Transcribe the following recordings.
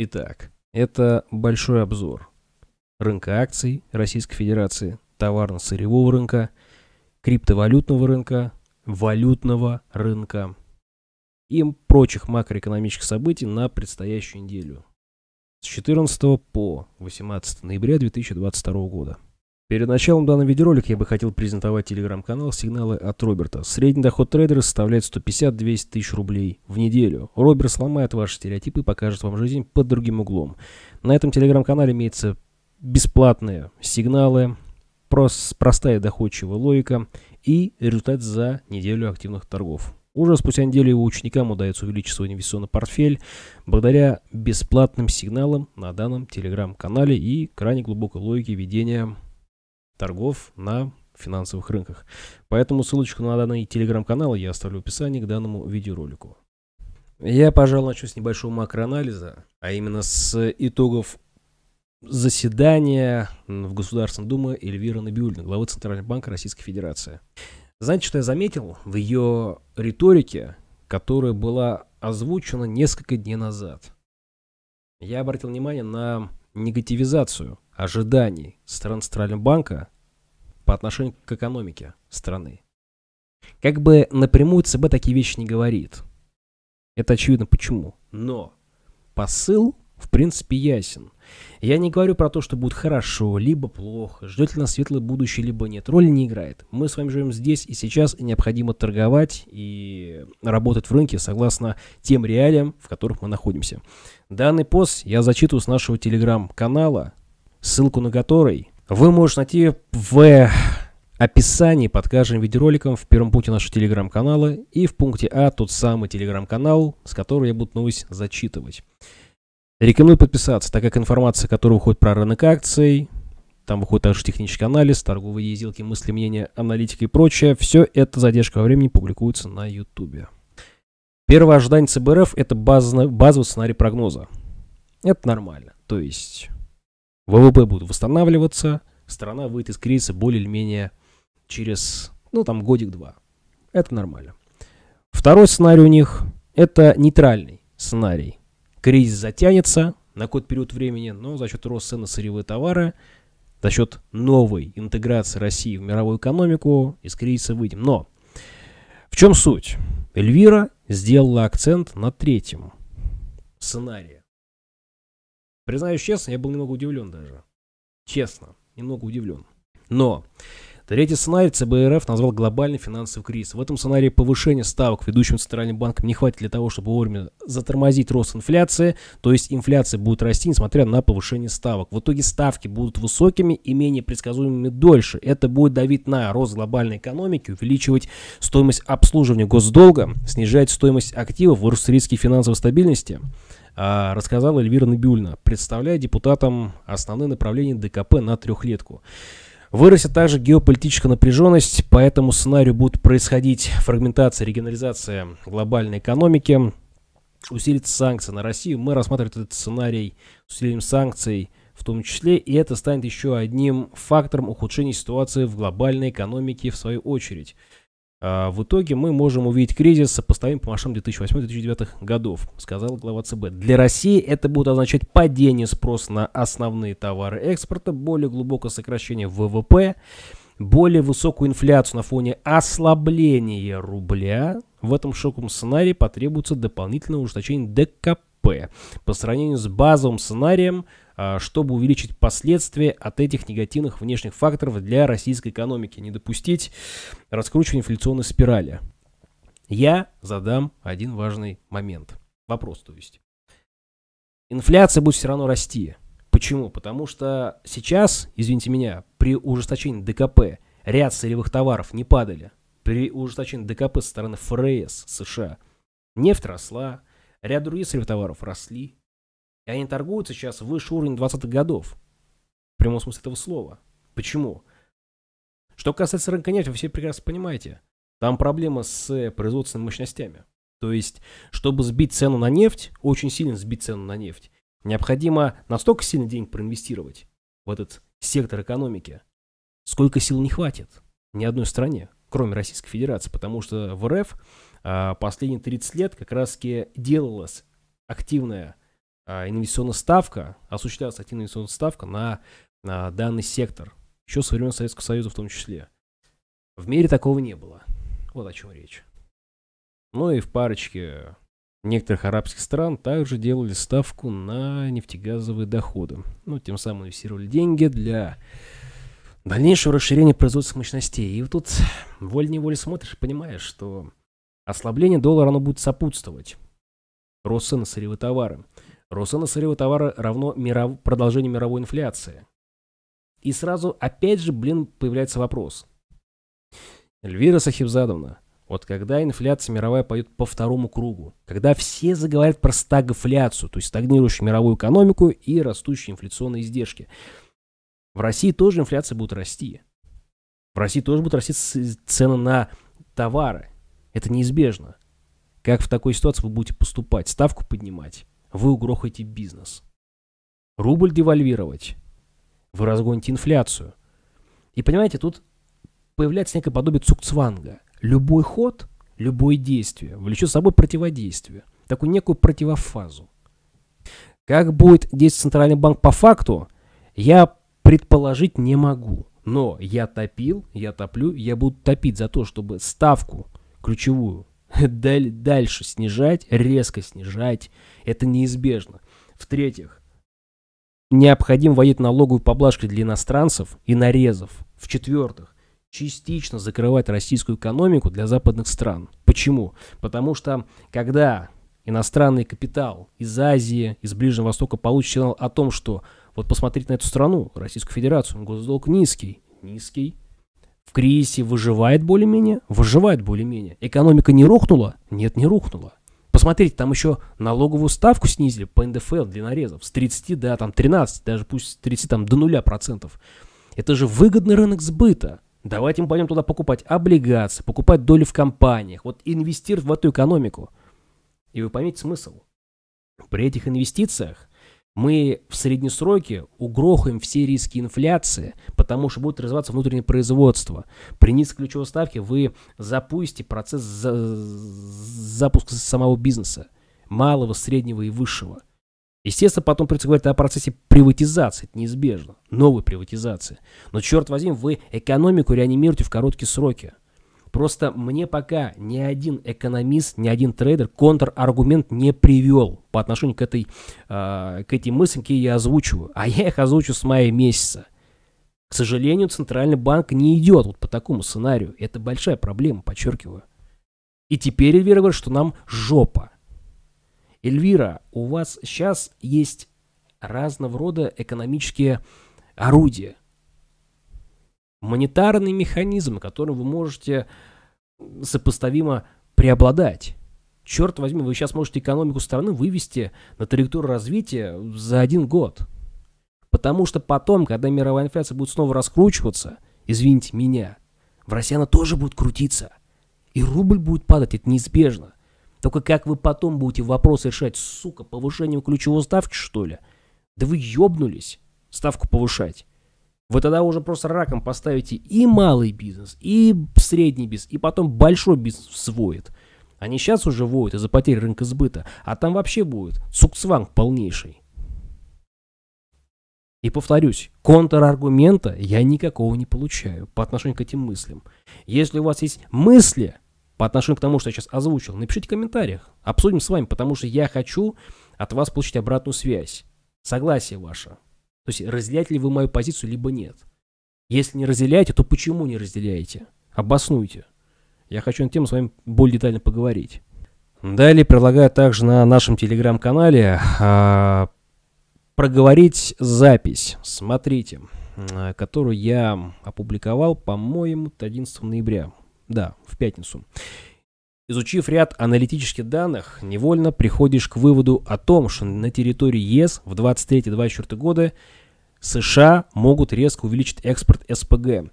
Итак, это большой обзор рынка акций Российской Федерации, товарно-сырьевого рынка, криптовалютного рынка, валютного рынка и прочих макроэкономических событий на предстоящую неделю с 14 по 18 ноября 2022 года. Перед началом данного видеоролика я бы хотел презентовать телеграм-канал «Сигналы от Роберта». Средний доход трейдера составляет 150-200 тысяч рублей в неделю. Роберт сломает ваши стереотипы и покажет вам жизнь под другим углом. На этом телеграм-канале имеются бесплатные сигналы, простая доходчивая логика и результат за неделю активных торгов. Уже спустя неделю его ученикам удается увеличить свой инвестиционный портфель благодаря бесплатным сигналам на данном телеграм-канале и крайне глубокой логике ведения торгов на финансовых рынках. Поэтому ссылочку на данный телеграм-канал я оставлю в описании к данному видеоролику. Я, пожалуй, начну с небольшого макроанализа, а именно с итогов заседания в Государственной Думе Эльвира Набиуллина, главы Центрального банка Российской Федерации. Знаете, что я заметил в ее риторике, которая была озвучена несколько дней назад? Я обратил внимание на негативизацию – ожиданий стран Центрального по отношению к экономике страны. Как бы напрямую ЦБ такие вещи не говорит. Это очевидно почему. Но посыл, в принципе, ясен. Я не говорю про то, что будет хорошо, либо плохо, ждет ли нас светлое будущее, либо нет. Роли не играет. Мы с вами живем здесь и сейчас, и необходимо торговать и работать в рынке согласно тем реалиям, в которых мы находимся. Данный пост я зачитываю с нашего телеграм-канала ссылку на который вы можете найти в описании под каждым видеороликом в первом пункте нашего телеграм-канала и в пункте А тот самый телеграм-канал, с которого я буду новость зачитывать. Рекомендую подписаться, так как информация, которая уходит про рынок акций, там выходит также технический анализ, торговые сделки, мысли, мнения, аналитика и прочее. Все это задержка во времени публикуется на YouTube. Первое ожидание ЦБРФ – это базовый сценарий прогноза. Это нормально. То есть ВВП будет восстанавливаться, страна выйдет из кризиса более менее через, ну, там, годик-два. Это нормально. Второй сценарий у них – это нейтральный сценарий. Кризис затянется на какой-то период времени, но за счет роста цен на сырьевые товары, за счет новой интеграции России в мировую экономику из кризиса выйдем. Но в чем суть? Эльвира сделала акцент на третьем сценарии Признаюсь честно, я был немного удивлен даже. Честно, немного удивлен. Но третий сценарий ЦБРФ назвал глобальный финансовый кризис. В этом сценарии повышение ставок ведущим центральным банкам не хватит для того, чтобы вовремя затормозить рост инфляции, то есть инфляция будет расти, несмотря на повышение ставок. В итоге ставки будут высокими и менее предсказуемыми дольше. Это будет давить на рост глобальной экономики, увеличивать стоимость обслуживания госдолга, снижать стоимость активов, рост риски финансовой стабильности – а, рассказала Эльвира Набиульна, представляя депутатам основные направления ДКП на трехлетку. Вырастет также геополитическая напряженность, по этому сценарию будут происходить фрагментация, регионализация глобальной экономики, усилится санкции на Россию. Мы рассматриваем этот сценарий с усилением санкций в том числе, и это станет еще одним фактором ухудшения ситуации в глобальной экономике в свою очередь. А, в итоге мы можем увидеть кризис, сопоставим по машинам 2008-2009 годов, сказал глава ЦБ. Для России это будет означать падение спроса на основные товары экспорта, более глубокое сокращение ВВП, более высокую инфляцию на фоне ослабления рубля. В этом шоковом сценарии потребуется дополнительное ужесточение ДКП по сравнению с базовым сценарием – а, чтобы увеличить последствия от этих негативных внешних факторов для российской экономики, не допустить раскручивания инфляционной спирали. Я задам один важный момент. Вопрос, то есть. Инфляция будет все равно расти. Почему? Потому что сейчас, извините меня, при ужесточении ДКП ряд сырьевых товаров не падали. При ужесточении ДКП со стороны ФРС США нефть росла, ряд других сырьевых товаров росли. И они торгуют сейчас выше уровня 20-х годов. В прямом смысле этого слова. Почему? Что касается рынка нефти, вы все прекрасно понимаете. Там проблема с э, производственными мощностями. То есть, чтобы сбить цену на нефть, очень сильно сбить цену на нефть, необходимо настолько сильно денег проинвестировать в этот сектор экономики, сколько сил не хватит ни одной стране, кроме Российской Федерации, потому что в РФ а, последние 30 лет как раз-таки делалось активное а, инвестиционная ставка, осуществлялась активная инвестиционная ставка на, на данный сектор, еще со времен Советского Союза в том числе. В мире такого не было. Вот о чем речь. Ну и в парочке некоторых арабских стран также делали ставку на нефтегазовые доходы. Ну, тем самым инвестировали деньги для дальнейшего расширения производственных мощностей. И вот тут волей-неволей смотришь и понимаешь, что ослабление доллара оно будет сопутствовать росту на сырьевые товары. Рост цены сырьевого товара равно миров... продолжению мировой инфляции. И сразу опять же, блин, появляется вопрос. Эльвира Сахибзадовна, вот когда инфляция мировая пойдет по второму кругу, когда все заговорят про стагфляцию, то есть стагнирующую мировую экономику и растущие инфляционные издержки, в России тоже инфляция будет расти. В России тоже будут расти цены на товары. Это неизбежно. Как в такой ситуации вы будете поступать? Ставку поднимать? Вы угрохаете бизнес. Рубль девальвировать. Вы разгоните инфляцию. И понимаете, тут появляется некое подобие цукцванга. Любой ход, любое действие влечет с собой противодействие. Такую некую противофазу. Как будет действовать Центральный банк по факту, я предположить не могу. Но я топил, я топлю, я буду топить за то, чтобы ставку ключевую дальше снижать, резко снижать, это неизбежно. В-третьих, необходим вводить налоговые поблажки для иностранцев и нарезов. В-четвертых, частично закрывать российскую экономику для западных стран. Почему? Потому что когда иностранный капитал из Азии, из Ближнего Востока получит сигнал о том, что вот посмотрите на эту страну, Российскую Федерацию, госдолг низкий, низкий, в кризисе выживает более-менее? Выживает более-менее. Экономика не рухнула? Нет, не рухнула. Посмотрите, там еще налоговую ставку снизили по НДФЛ для нарезов с 30 до там, 13, даже пусть с 30 там, до 0 процентов. Это же выгодный рынок сбыта. Давайте мы пойдем туда покупать облигации, покупать доли в компаниях, вот инвестировать в эту экономику. И вы поймите смысл. При этих инвестициях мы в среднесроке угрохаем все риски инфляции, потому что будет развиваться внутреннее производство. При низкой ключевой ставке вы запустите процесс за... запуска самого бизнеса, малого, среднего и высшего. Естественно, потом придется говорить о процессе приватизации, это неизбежно, новой приватизации. Но, черт возьми, вы экономику реанимируете в короткие сроки. Просто мне пока ни один экономист, ни один трейдер контраргумент не привел по отношению к этой, а, к этим мыслям, которые я озвучиваю. А я их озвучу с мая месяца. К сожалению, Центральный банк не идет вот по такому сценарию. Это большая проблема, подчеркиваю. И теперь Эльвира говорит, что нам жопа. Эльвира, у вас сейчас есть разного рода экономические орудия. Монетарные механизмы, которые вы можете сопоставимо преобладать. Черт возьми, вы сейчас можете экономику страны вывести на траекторию развития за один год. Потому что потом, когда мировая инфляция будет снова раскручиваться, извините меня, в России она тоже будет крутиться. И рубль будет падать, это неизбежно. Только как вы потом будете вопросы решать, сука, повышением ключевой ставки, что ли? Да вы ёбнулись ставку повышать вы тогда уже просто раком поставите и малый бизнес, и средний бизнес, и потом большой бизнес всвоит. Они сейчас уже воют из-за потери рынка сбыта, а там вообще будет цуксванг полнейший. И повторюсь, контраргумента я никакого не получаю по отношению к этим мыслям. Если у вас есть мысли по отношению к тому, что я сейчас озвучил, напишите в комментариях, обсудим с вами, потому что я хочу от вас получить обратную связь. Согласие ваше. То есть разделяете ли вы мою позицию, либо нет. Если не разделяете, то почему не разделяете? Обоснуйте. Я хочу на тему с вами более детально поговорить. Далее предлагаю также на нашем телеграм-канале э, проговорить запись. Смотрите, э, которую я опубликовал, по-моему, 11 ноября. Да, в пятницу. Изучив ряд аналитических данных, невольно приходишь к выводу о том, что на территории ЕС в 23-24 годы США могут резко увеличить экспорт СПГ.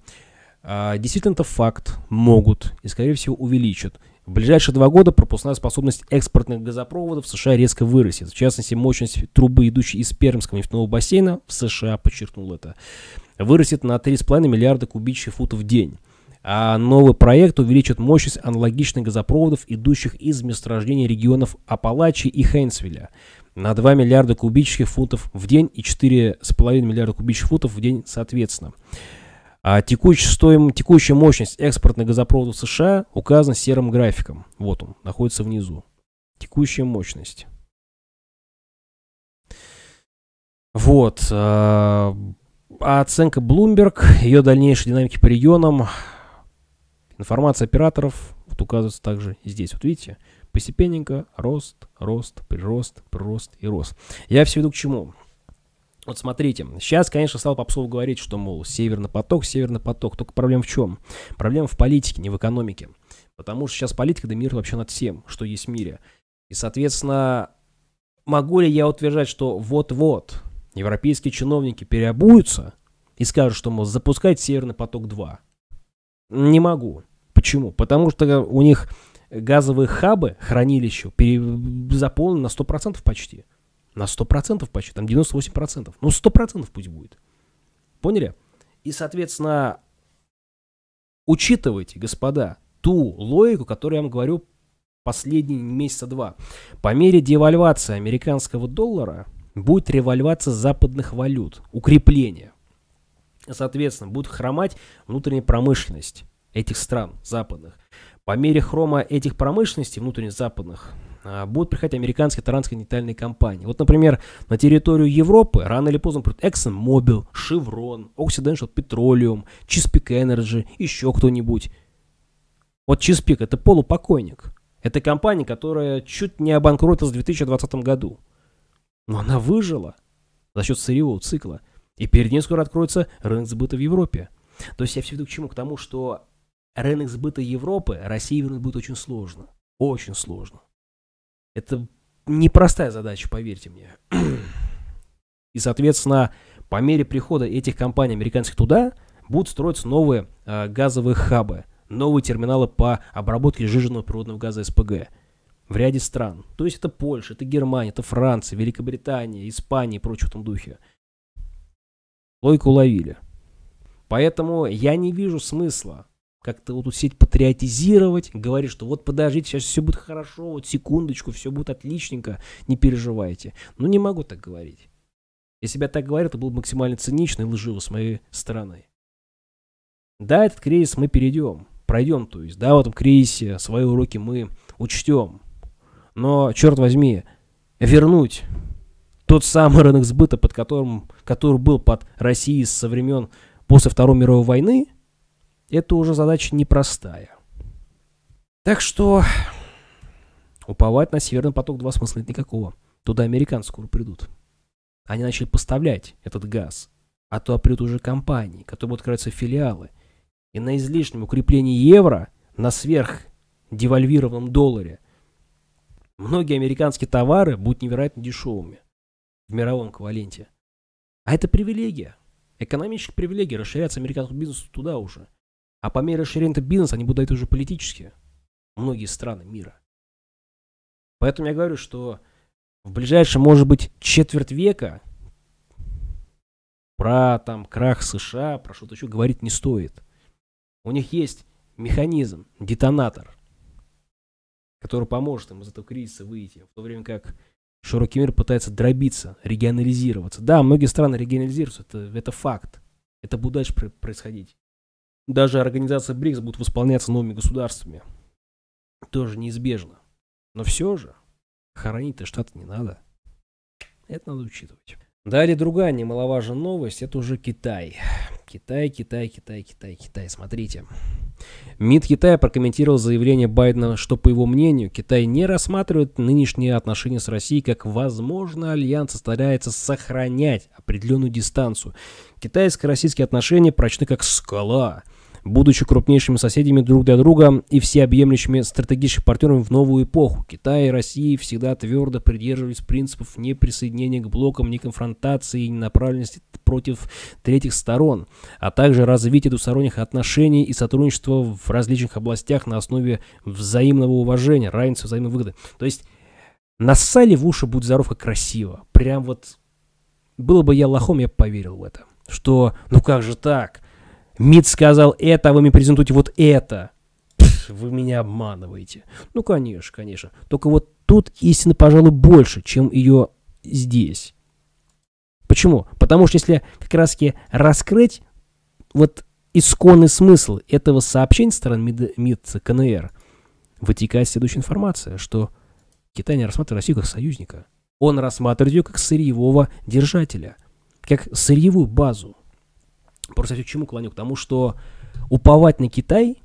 А, действительно, это факт. Могут. И, скорее всего, увеличат. В ближайшие два года пропускная способность экспортных газопроводов в США резко вырастет. В частности, мощность трубы, идущей из Пермского нефтяного бассейна, в США, подчеркнул это, вырастет на 3,5 миллиарда кубических футов в день. А новый проект увеличит мощность аналогичных газопроводов, идущих из месторождений регионов Апалачи и Хейнсвилля на 2 миллиарда кубических футов в день и 4,5 миллиарда кубических футов в день соответственно. А текущая, стоим, текущая мощность экспортных газопроводов США указана серым графиком. Вот он, находится внизу. Текущая мощность. Вот. А, а оценка Bloomberg, ее дальнейшие динамики по регионам, информация операторов вот указывается также здесь. Вот видите, Постепенненько рост, рост, прирост, прирост и рост. Я все веду к чему? Вот смотрите, сейчас, конечно, стал Попсов говорить, что, мол, Северный поток, Северный поток. Только проблема в чем? Проблема в политике, не в экономике. Потому что сейчас политика доминирует вообще над всем, что есть в мире. И, соответственно, могу ли я утверждать, что вот-вот европейские чиновники переобуются и скажут, что, мол, запускать Северный поток-2? Не могу. Почему? Потому что у них газовые хабы, хранилища, заполнены на 100% почти. На 100% почти, там 98%. Ну, 100% пусть будет. Поняли? И, соответственно, учитывайте, господа, ту логику, которую я вам говорю последние месяца два. По мере девальвации американского доллара будет револьвация западных валют, укрепление. Соответственно, будет хромать внутренняя промышленность этих стран западных. По мере хрома этих промышленностей, внутренних западных, а, будут приходить американские трансконтинентальные компании. Вот, например, на территорию Европы рано или поздно придут ExxonMobil, Chevron, Occidental Petroleum, Chesapeake Energy, еще кто-нибудь. Вот Chesapeake – это полупокойник. Это компания, которая чуть не обанкротилась в 2020 году. Но она выжила за счет сырьевого цикла. И перед ней скоро откроется рынок сбыта в Европе. То есть я все веду к чему? К тому, что рынок сбыта Европы России вернуть будет очень сложно. Очень сложно. Это непростая задача, поверьте мне. И, соответственно, по мере прихода этих компаний американских туда будут строиться новые э, газовые хабы, новые терминалы по обработке сжиженного природного газа СПГ в ряде стран. То есть это Польша, это Германия, это Франция, Великобритания, Испания и прочее в том духе. Логику уловили. Поэтому я не вижу смысла как-то вот сеть патриотизировать, говорить, что вот подождите, сейчас все будет хорошо, вот секундочку, все будет отличненько, не переживайте. Ну, не могу так говорить. Если бы я так говорил, это было бы максимально цинично и лживо с моей стороны. Да, этот кризис мы перейдем, пройдем, то есть, да, в этом кризисе свои уроки мы учтем. Но, черт возьми, вернуть тот самый рынок сбыта, под которым, который был под Россией со времен после Второй мировой войны – это уже задача непростая. Так что уповать на Северный поток-2 смысла нет никакого. Туда американцы скоро придут. Они начали поставлять этот газ. А то придут уже компании, которые будут открываться филиалы. И на излишнем укреплении евро, на сверх девальвированном долларе, многие американские товары будут невероятно дешевыми в мировом эквиваленте. А это привилегия. Экономические привилегии расширяться американскому бизнесу туда уже. А по мере расширения бизнеса они будут дать уже политически Многие страны мира. Поэтому я говорю, что в ближайшем, может быть, четверть века про там крах США, про что-то еще говорить не стоит. У них есть механизм, детонатор, который поможет им из этого кризиса выйти, в то время как широкий мир пытается дробиться, регионализироваться. Да, многие страны регионализируются, это, это факт. Это будет дальше происходить даже организация БРИКС будет восполняться новыми государствами. Тоже неизбежно. Но все же, хоронить-то штаты не надо. Это надо учитывать. Далее другая немаловажная новость, это уже Китай. Китай, Китай, Китай, Китай, Китай. Смотрите. МИД Китая прокомментировал заявление Байдена, что, по его мнению, Китай не рассматривает нынешние отношения с Россией как возможно альянс старается сохранять определенную дистанцию. Китайско-российские отношения прочны как скала – будучи крупнейшими соседями друг для друга и всеобъемлющими стратегическими партнерами в новую эпоху. Китай и Россия всегда твердо придерживались принципов неприсоединения к блокам, не конфронтации и ненаправленности против третьих сторон, а также развития двусторонних отношений и сотрудничества в различных областях на основе взаимного уважения, равенства взаимной выгоды. То есть нассали в уши, будет здоров, как красиво. Прям вот было бы я лохом, я бы поверил в это. Что, ну как же так? МИД сказал это, а вы мне презентуете вот это. Пфф, вы меня обманываете. Ну, конечно, конечно. Только вот тут истины, пожалуй, больше, чем ее здесь. Почему? Потому что если как раз-таки раскрыть вот исконный смысл этого сообщения сторон МИД, МИД КНР, вытекает следующая информация, что Китай не рассматривает Россию как союзника. Он рассматривает ее как сырьевого держателя, как сырьевую базу. Просто я к чему клоню? К тому, что уповать на Китай,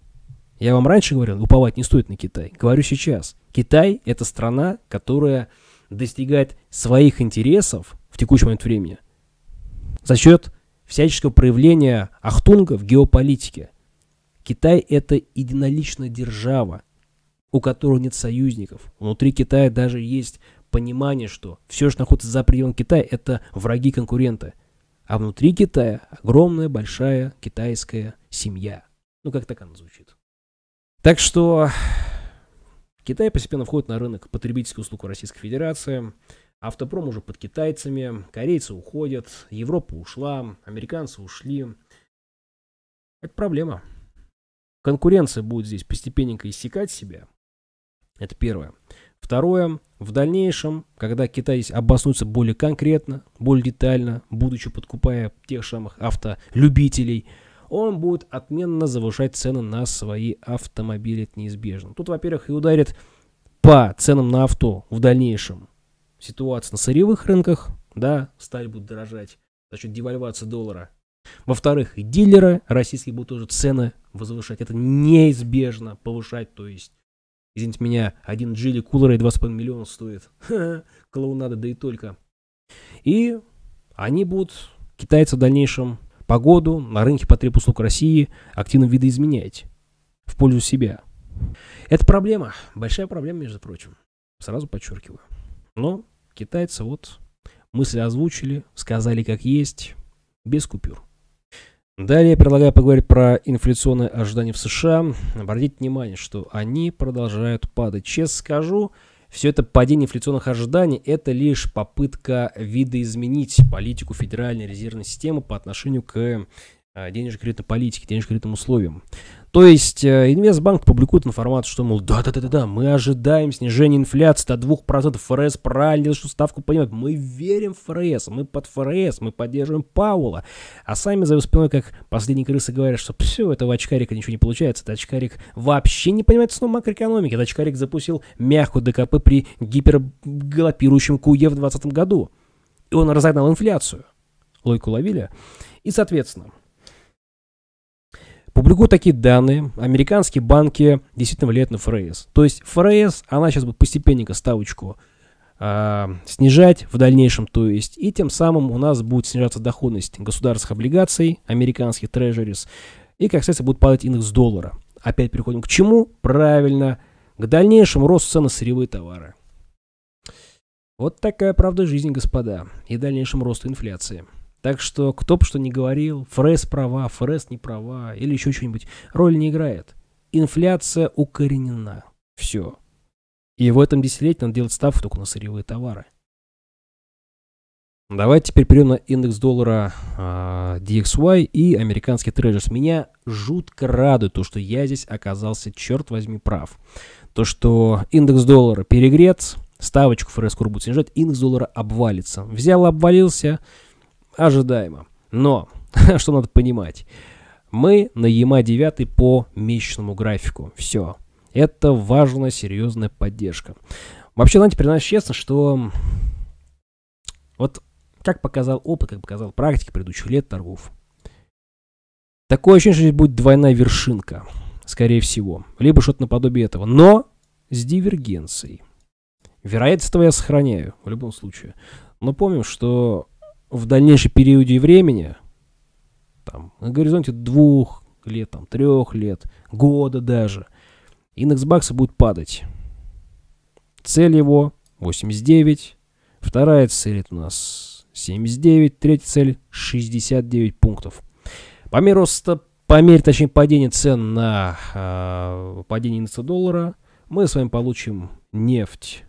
я вам раньше говорил, уповать не стоит на Китай. Говорю сейчас. Китай – это страна, которая достигает своих интересов в текущий момент времени за счет всяческого проявления ахтунга в геополитике. Китай – это единоличная держава, у которой нет союзников. Внутри Китая даже есть понимание, что все, что находится за пределами Китая, это враги конкурента а внутри Китая огромная, большая китайская семья. Ну, как так она звучит. Так что Китай постепенно входит на рынок потребительских услуг Российской Федерации. Автопром уже под китайцами, корейцы уходят, Европа ушла, американцы ушли. Это проблема. Конкуренция будет здесь постепенненько иссякать себя. Это первое. Второе. В дальнейшем, когда Китай обоснуется более конкретно, более детально, будучи подкупая тех самых автолюбителей, он будет отменно завышать цены на свои автомобили, это неизбежно. Тут, во-первых, и ударит по ценам на авто в дальнейшем. Ситуация на сырьевых рынках, да, сталь будет дорожать за счет девальвации доллара. Во-вторых, и дилеры российские будут тоже цены возвышать. Это неизбежно повышать, то есть Извините меня, один джили кулера и 2,5 миллиона стоит. Клоунада, да и только. И они будут, китайцы в дальнейшем, погоду на рынке потреб услуг России активно видоизменять в пользу себя. Это проблема, большая проблема, между прочим. Сразу подчеркиваю. Но китайцы вот мысли озвучили, сказали как есть, без купюр. Далее предлагаю поговорить про инфляционные ожидания в США. Обратите внимание, что они продолжают падать. Честно скажу, все это падение инфляционных ожиданий – это лишь попытка видоизменить политику Федеральной резервной системы по отношению к а, денежно-кредитной политике, денежно-кредитным условиям. То есть э, Инвестбанк публикует информацию, что, мол, да-да-да-да, мы ожидаем снижения инфляции до 2%, ФРС правильно, что ставку понимает. Мы верим в ФРС, мы под ФРС, мы поддерживаем Паула. А сами за его спиной, как последние крысы, говорят, что все, этого очкарика ничего не получается, этот очкарик вообще не понимает основу макроэкономики, этот очкарик запустил мягкую ДКП при гипергалопирующем КУЕ e в 2020 году. И он разогнал инфляцию. Логику ловили? И, соответственно, Публикуют такие данные американские банки действительно влияют на ФРС. То есть ФРС, она сейчас будет постепенненько ставочку э, снижать в дальнейшем, то есть, и тем самым у нас будет снижаться доходность государственных облигаций, американских трежерис, и, как следствие, будет падать индекс доллара. Опять переходим к чему? Правильно, к дальнейшему росту цен на сырьевые товары. Вот такая правда жизни, господа, и дальнейшему росту инфляции. Так что кто бы что ни говорил, ФРС права, ФРС не права или еще что-нибудь, роль не играет. Инфляция укоренена. Все. И в этом десятилетии надо делать ставку только на сырьевые товары. Давайте теперь перейдем на индекс доллара а, э, DXY и американский трежерс. Меня жутко радует то, что я здесь оказался, черт возьми, прав. То, что индекс доллара перегрет, ставочку ФРС скоро будет снижать, индекс доллара обвалится. Взял, обвалился, ожидаемо. Но, что надо понимать, мы на ЕМА 9 по месячному графику. Все. Это важная, серьезная поддержка. Вообще, знаете, признаюсь честно, что вот как показал опыт, как показал практика предыдущих лет торгов, такое ощущение, что здесь будет двойная вершинка, скорее всего. Либо что-то наподобие этого. Но с дивергенцией. Вероятность этого я сохраняю в любом случае. Но помним, что в дальнейшем периоде времени, там, на горизонте двух лет, там, трех лет, года даже, индекс бакса будет падать. Цель его 89, вторая цель это у нас 79, третья цель 69 пунктов. По мере роста, по мере, точнее, падения цен на э, падение индекса доллара, мы с вами получим нефть.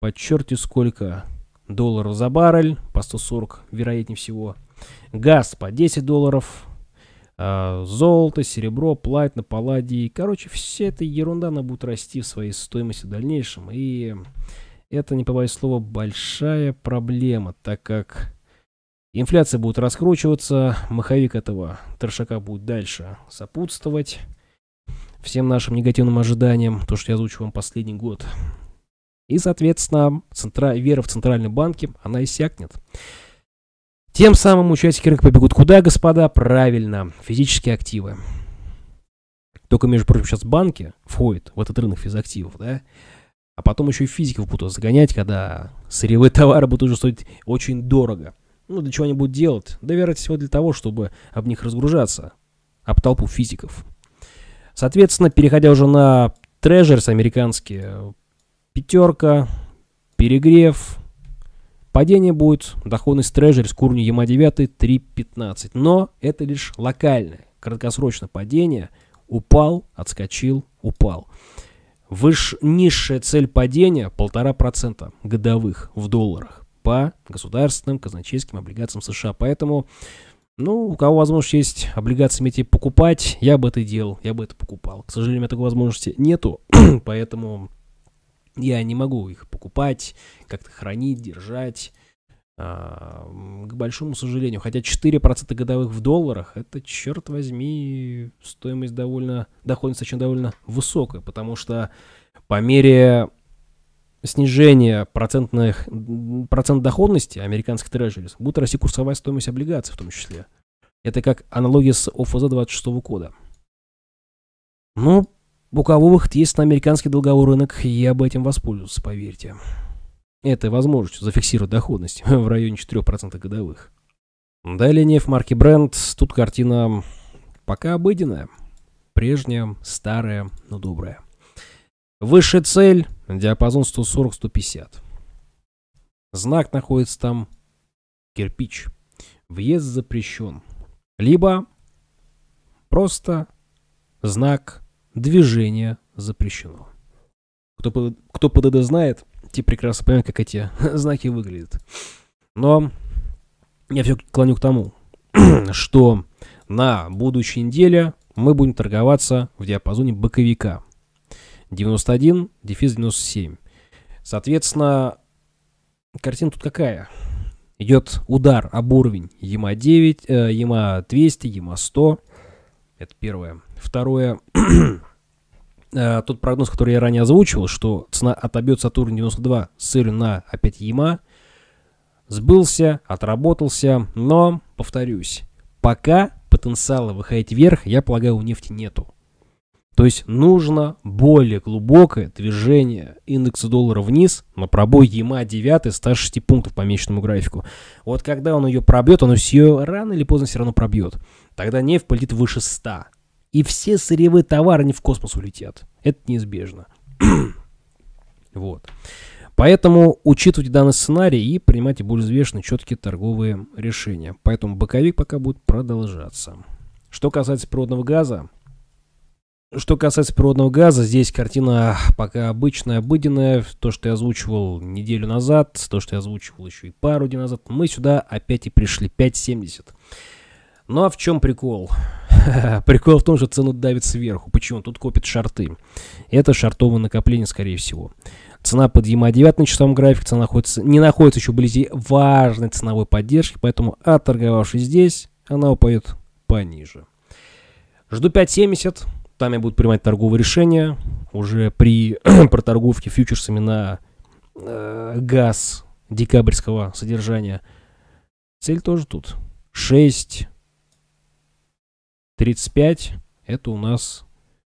По сколько долларов за баррель, по 140 вероятнее всего. Газ по 10 долларов, а, золото, серебро, платина, палладий. Короче, вся эта ерунда, она будет расти в своей стоимости в дальнейшем. И это, не побоюсь слова, большая проблема, так как инфляция будет раскручиваться, маховик этого трешака будет дальше сопутствовать всем нашим негативным ожиданиям, то, что я озвучу вам последний год. И, соответственно, центра... вера в центральные банки, она иссякнет. Тем самым участники рынка побегут куда, господа? Правильно, физические активы. Только, между прочим, сейчас банки входят в этот рынок физактивов, да? А потом еще и физиков будут загонять, когда сырьевые товары будут уже стоить очень дорого. Ну, для чего они будут делать? Да, вероятнее всего, для того, чтобы об них разгружаться, об толпу физиков. Соответственно, переходя уже на трежерс американские, Пятерка, перегрев, Падение будет, доходность трежери с курни Яма 9 3.15. Но это лишь локальное, краткосрочное падение. Упал, отскочил, упал. Выш... Низшая цель падения 1,5% годовых в долларах по государственным казначейским облигациям США. Поэтому, ну, у кого возможность есть облигации эти покупать, я бы это делал, я бы это покупал. К сожалению, у меня такой возможности нету, поэтому я не могу их покупать, как-то хранить, держать. А, к большому сожалению. Хотя 4% годовых в долларах, это, черт возьми, стоимость довольно, доходность очень довольно высокая, потому что по мере снижения процентных, процент доходности американских трежерис будет расти курсовая стоимость облигаций в том числе. Это как аналогия с ОФЗ 26 года. Ну, Букового есть на американский долговой рынок, и я бы этим воспользовался, поверьте. Это возможность зафиксировать доходность в районе 4% годовых. Далее нефть марки Brent. Тут картина пока обыденная. Прежняя, старая, но добрая. Высшая цель – диапазон 140-150. Знак находится там кирпич. Въезд запрещен. Либо просто знак движение запрещено. Кто, кто ПДД знает, те прекрасно понимают, как эти знаки выглядят. Но я все клоню к тому, что на будущей неделе мы будем торговаться в диапазоне боковика. 91, дефис 97. Соответственно, картина тут какая? Идет удар об уровень ЕМА-9, ЕМА-200, ЕМА-100. Это первое. Второе. Э, тот прогноз, который я ранее озвучивал, что цена отобьется от уровня 92 с целью на опять ЕМА, сбылся, отработался, но, повторюсь, пока потенциала выходить вверх, я полагаю, у нефти нету. То есть нужно более глубокое движение индекса доллара вниз на пробой ЕМА 9 106 пунктов по месячному графику. Вот когда он ее пробьет, он ее рано или поздно все равно пробьет. Тогда нефть полетит выше 100. И все сырьевые товары не в космос улетят. Это неизбежно. вот. Поэтому учитывайте данный сценарий и принимайте более взвешенные, четкие торговые решения. Поэтому боковик пока будет продолжаться. Что касается природного газа, что касается природного газа, здесь картина пока обычная, обыденная. То, что я озвучивал неделю назад, то, что я озвучивал еще и пару дней назад, мы сюда опять и пришли, 5.70. Ну а в чем прикол? прикол в том, что цену давит сверху. Почему? Тут копит шарты. Это шартовое накопление, скорее всего. Цена подъема 9 на часовом графике, цена находится, не находится еще вблизи важной ценовой поддержки, поэтому, отторговавшись здесь, она упадет пониже. Жду 570. Там я буду принимать торговые решения уже при проторговке фьючерсами на э, газ декабрьского содержания. Цель тоже тут. 6.35 это у нас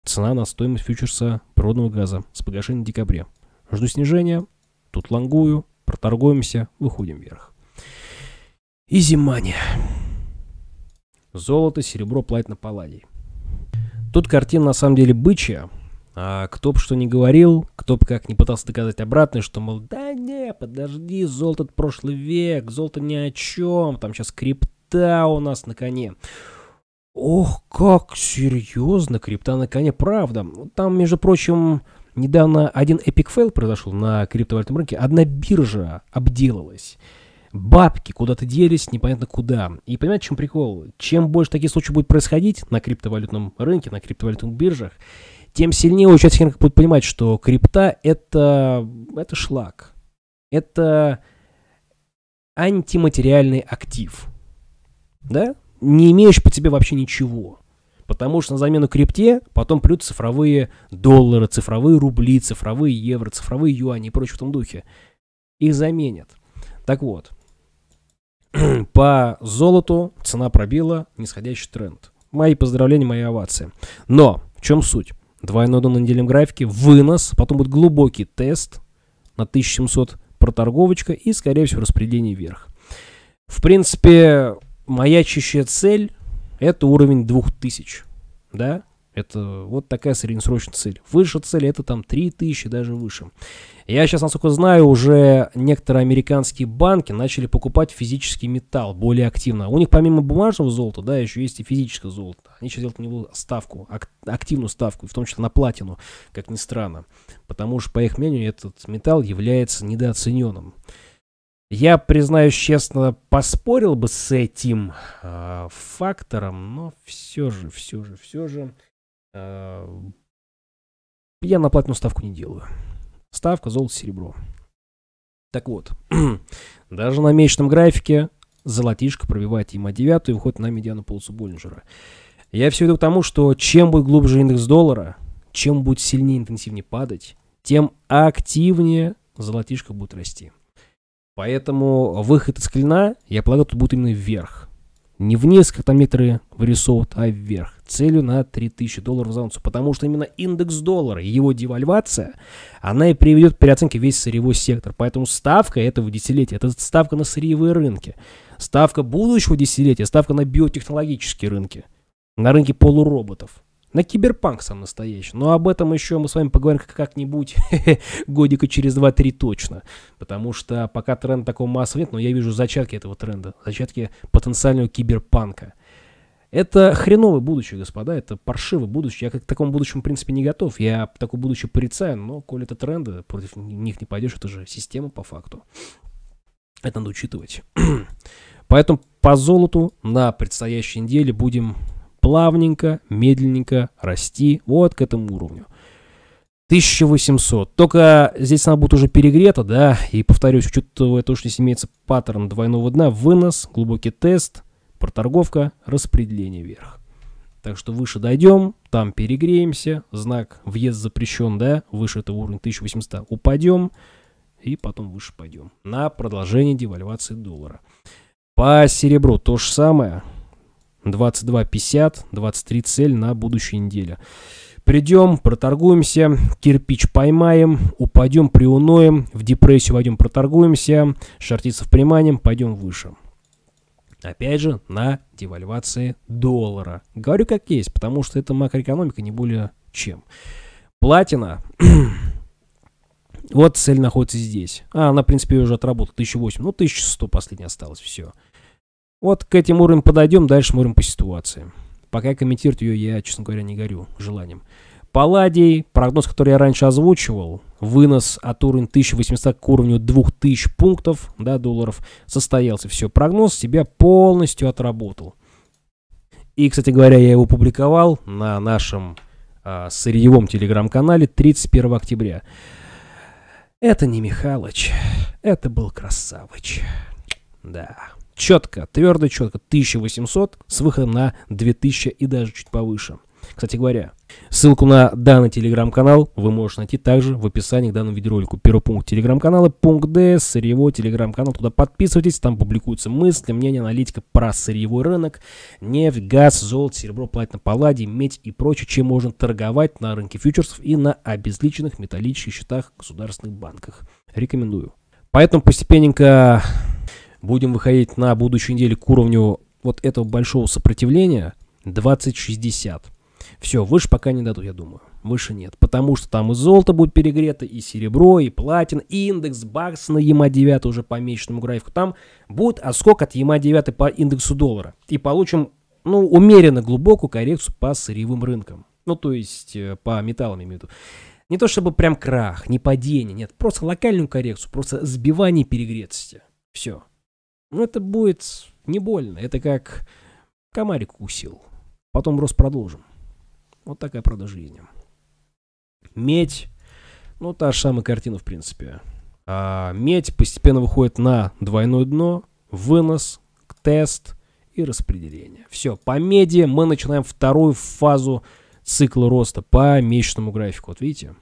цена на стоимость фьючерса природного газа с погашением в декабре. Жду снижения, тут лонгую, проторгуемся, выходим вверх. И зимания. Золото, серебро, платье на палладий. Тут картина на самом деле бычья. А кто бы что ни говорил, кто бы как не пытался доказать обратное, что, мол, да не, подожди, золото это прошлый век, золото ни о чем, там сейчас крипта у нас на коне. Ох, как серьезно, крипта на коне, правда. Там, между прочим, недавно один эпик фейл произошел на криптовалютном рынке, одна биржа обделалась бабки куда-то делись, непонятно куда. И понимаете, в чем прикол? Чем больше таких случаев будет происходить на криптовалютном рынке, на криптовалютных биржах, тем сильнее участники рынка будут понимать, что крипта это, это шлак. Это антиматериальный актив. Да? Не имеешь по тебе вообще ничего. Потому что на замену крипте потом придут цифровые доллары, цифровые рубли, цифровые евро, цифровые юани и прочее в том духе. Их заменят. Так вот, По золоту цена пробила нисходящий тренд. Мои поздравления, мои овации. Но в чем суть? Двойной дон на недельном графике, вынос, потом будет глубокий тест на 1700 проторговочка и, скорее всего, распределение вверх. В принципе, моя маячащая цель – это уровень 2000, да? Это вот такая среднесрочная цель. Выше цели это там 3000, даже выше. Я сейчас, насколько знаю, уже некоторые американские банки начали покупать физический металл более активно. У них помимо бумажного золота, да, еще есть и физическое золото. Они сейчас делают на него ставку, ак- активную ставку, в том числе на платину, как ни странно. Потому что, по их мнению, этот металл является недооцененным. Я, признаюсь честно, поспорил бы с этим э, фактором, но все же, все же, все же Э, я на платную ставку не делаю. Ставка золото, серебро. Так вот, даже на месячном графике золотишко пробивает ема 9 и выходит на медиану полосу Боллинджера. Я все веду к тому, что чем будет глубже индекс доллара, чем будет сильнее и интенсивнее падать, тем активнее золотишко будет расти. Поэтому выход из клина, я полагаю, тут будет именно вверх. Не вниз, как там некоторые вырисовывают, а вверх целью на 3000 долларов за унцию, потому что именно индекс доллара и его девальвация, она и приведет к переоценке весь сырьевой сектор. Поэтому ставка этого десятилетия, это ставка на сырьевые рынки, ставка будущего десятилетия, ставка на биотехнологические рынки, на рынке полуроботов. На киберпанк сам настоящий. Но об этом еще мы с вами поговорим как-нибудь годика через 2-3 точно. Потому что пока тренд такого массового нет, но я вижу зачатки этого тренда, зачатки потенциального киберпанка – это хреновое будущее, господа, это паршивое будущее. Я к такому будущему, в принципе, не готов. Я такое будущее порицаю, но коль это тренды, против них не пойдешь, это же система по факту. Это надо учитывать. Поэтому по золоту на предстоящей неделе будем плавненько, медленненько расти вот к этому уровню. 1800. Только здесь она будет уже перегрета, да, и повторюсь, учитывая то, что здесь имеется паттерн двойного дна, вынос, глубокий тест – Проторговка, распределение вверх. Так что выше дойдем, там перегреемся, знак въезд запрещен, да, выше этого уровня 1800 упадем и потом выше пойдем на продолжение девальвации доллара. По серебру то же самое, 22.50, 23 цель на будущей неделе. Придем, проторгуемся, кирпич поймаем, упадем, приуноем, в депрессию войдем, проторгуемся, шортицев приманим, пойдем выше. Опять же, на девальвации доллара. Говорю как есть, потому что это макроэкономика не более чем. Платина. вот цель находится здесь. А, она, в принципе, уже отработала. 1008. Ну, 1100 последняя осталось. Все. Вот к этим уровням подойдем, дальше смотрим по ситуации. Пока комментировать ее я, честно говоря, не горю желанием. Палладий, прогноз, который я раньше озвучивал, вынос от уровня 1800 к уровню 2000 пунктов, да, долларов, состоялся. Все, прогноз себя полностью отработал. И, кстати говоря, я его публиковал на нашем э, сырьевом телеграм-канале 31 октября. Это не Михалыч, это был Красавыч. Да, четко, твердо, четко, 1800 с выходом на 2000 и даже чуть повыше. Кстати говоря, Ссылку на данный телеграм-канал вы можете найти также в описании к данному видеоролику. Первый пункт телеграм-канала, пункт D, сырьевой телеграм-канал. Туда подписывайтесь, там публикуются мысли, мнения, аналитика про сырьевой рынок, нефть, газ, золото, серебро, платина, палладий, медь и прочее, чем можно торговать на рынке фьючерсов и на обезличенных металлических счетах в государственных банках. Рекомендую. Поэтому постепенненько будем выходить на будущей неделе к уровню вот этого большого сопротивления 2060. Все, выше пока не дадут, я думаю. Выше нет. Потому что там и золото будет перегрето, и серебро, и платин, и индекс бакс на ЕМА 9 уже по месячному графику. Там будет отскок от ЕМА 9 по индексу доллара. И получим, ну, умеренно глубокую коррекцию по сырьевым рынкам. Ну, то есть э, по металлам, имею в виду. Не то чтобы прям крах, не падение, нет. Просто локальную коррекцию, просто сбивание перегретости. Все. Ну, это будет не больно. Это как комарик усил, Потом рост продолжим. Вот такая правда жизни. Медь. Ну, та же самая картина, в принципе. А, медь постепенно выходит на двойное дно, вынос, тест и распределение. Все, по меди мы начинаем вторую фазу цикла роста по месячному графику. Вот видите?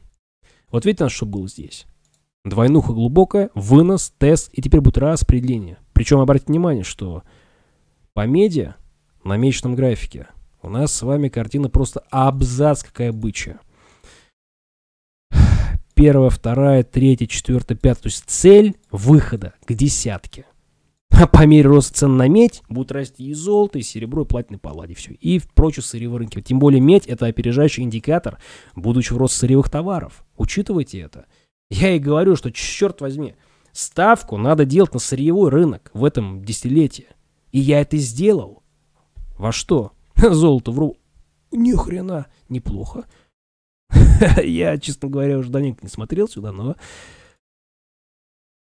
Вот видите, что было здесь? Двойнуха глубокая, вынос, тест и теперь будет распределение. Причем обратите внимание, что по меди на месячном графике – у нас с вами картина просто абзац какая бычья. Первая, вторая, третья, четвертая, пятая. То есть цель выхода к десятке. А по мере роста цен на медь будут расти и золото, и серебро, и платный палладий, все. И в прочие сырьевые рынки. Тем более медь – это опережающий индикатор будущего роста сырьевых товаров. Учитывайте это. Я и говорю, что черт возьми, ставку надо делать на сырьевой рынок в этом десятилетии. И я это сделал. Во что? Золото в ру... Ни хрена, неплохо. Я, честно говоря, уже давненько не смотрел сюда, но...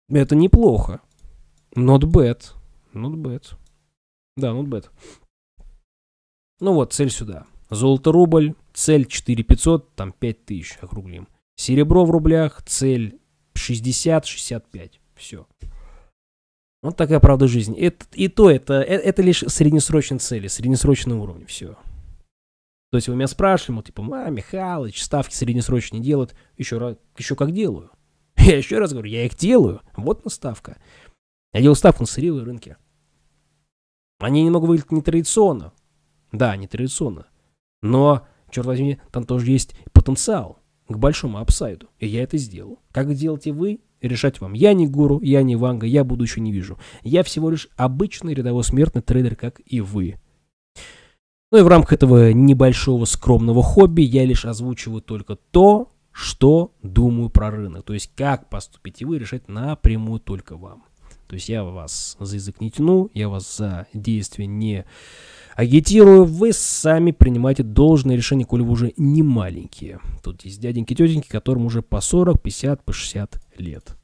Это неплохо. Not bad. Not bad. Да, not bad. Ну вот, цель сюда. Золото рубль, цель 4500, там 5000 округлим. Серебро в рублях, цель 60-65. Все. Вот такая правда жизни. Это, и то, это, э, это лишь среднесрочные цели, среднесрочные уровни, все. То есть вы меня спрашивали, мол, типа, а, Михалыч, ставки среднесрочные делают. Еще раз, еще как делаю. Я еще раз говорю, я их делаю. Вот наставка. Я делал ставку на сырьевые рынки. Они немного выглядят нетрадиционно. Да, нетрадиционно. Но, черт возьми, там тоже есть потенциал к большому апсайду. И я это сделал. Как делаете вы, решать вам. Я не гуру, я не ванга, я будущего не вижу. Я всего лишь обычный рядовой смертный трейдер, как и вы. Ну и в рамках этого небольшого скромного хобби я лишь озвучиваю только то, что думаю про рынок. То есть как поступить. И вы, решать напрямую только вам. То есть я вас за язык не тяну, я вас за действия не агитирую. Вы сами принимаете должное решение, коли вы уже не маленькие. Тут есть дяденьки, тетеньки, которым уже по 40, 50, по 60 лет.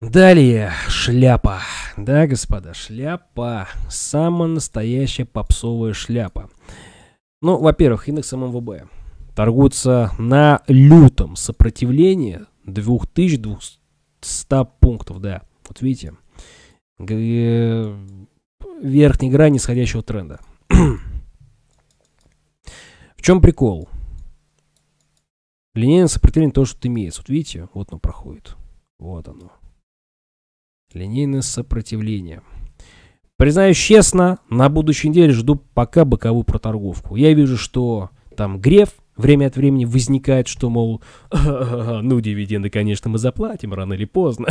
Далее шляпа. Да, господа, шляпа. Самая настоящая попсовая шляпа. Ну, во-первых, индекс ММВБ торгуется на лютом сопротивлении 2200 пунктов, да. Вот видите, верхняя грани нисходящего тренда. В чем прикол? Линейное сопротивление тоже тут имеется. Вот видите, вот оно проходит. Вот оно. Линейное сопротивление. Признаюсь честно, на будущей неделе жду пока боковую проторговку. Я вижу, что там Греф время от времени возникает, что, мол, ну, дивиденды, конечно, мы заплатим рано или поздно.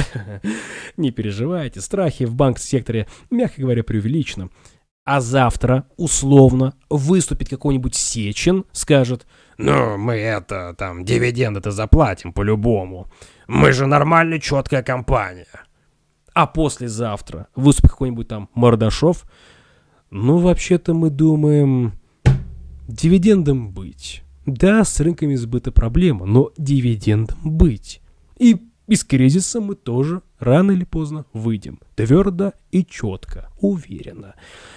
Не переживайте, страхи в банк-секторе, мягко говоря, преувеличены. А завтра, условно, выступит какой-нибудь Сечин, скажет, ну, мы это, там, дивиденды-то заплатим по-любому. Мы же нормальная четкая компания. А послезавтра выступ какой-нибудь там Мордашов. Ну, вообще-то мы думаем, дивидендом быть. Да, с рынками сбыта проблема, но дивидендом быть. И из кризиса мы тоже рано или поздно выйдем. Твердо и четко, уверенно.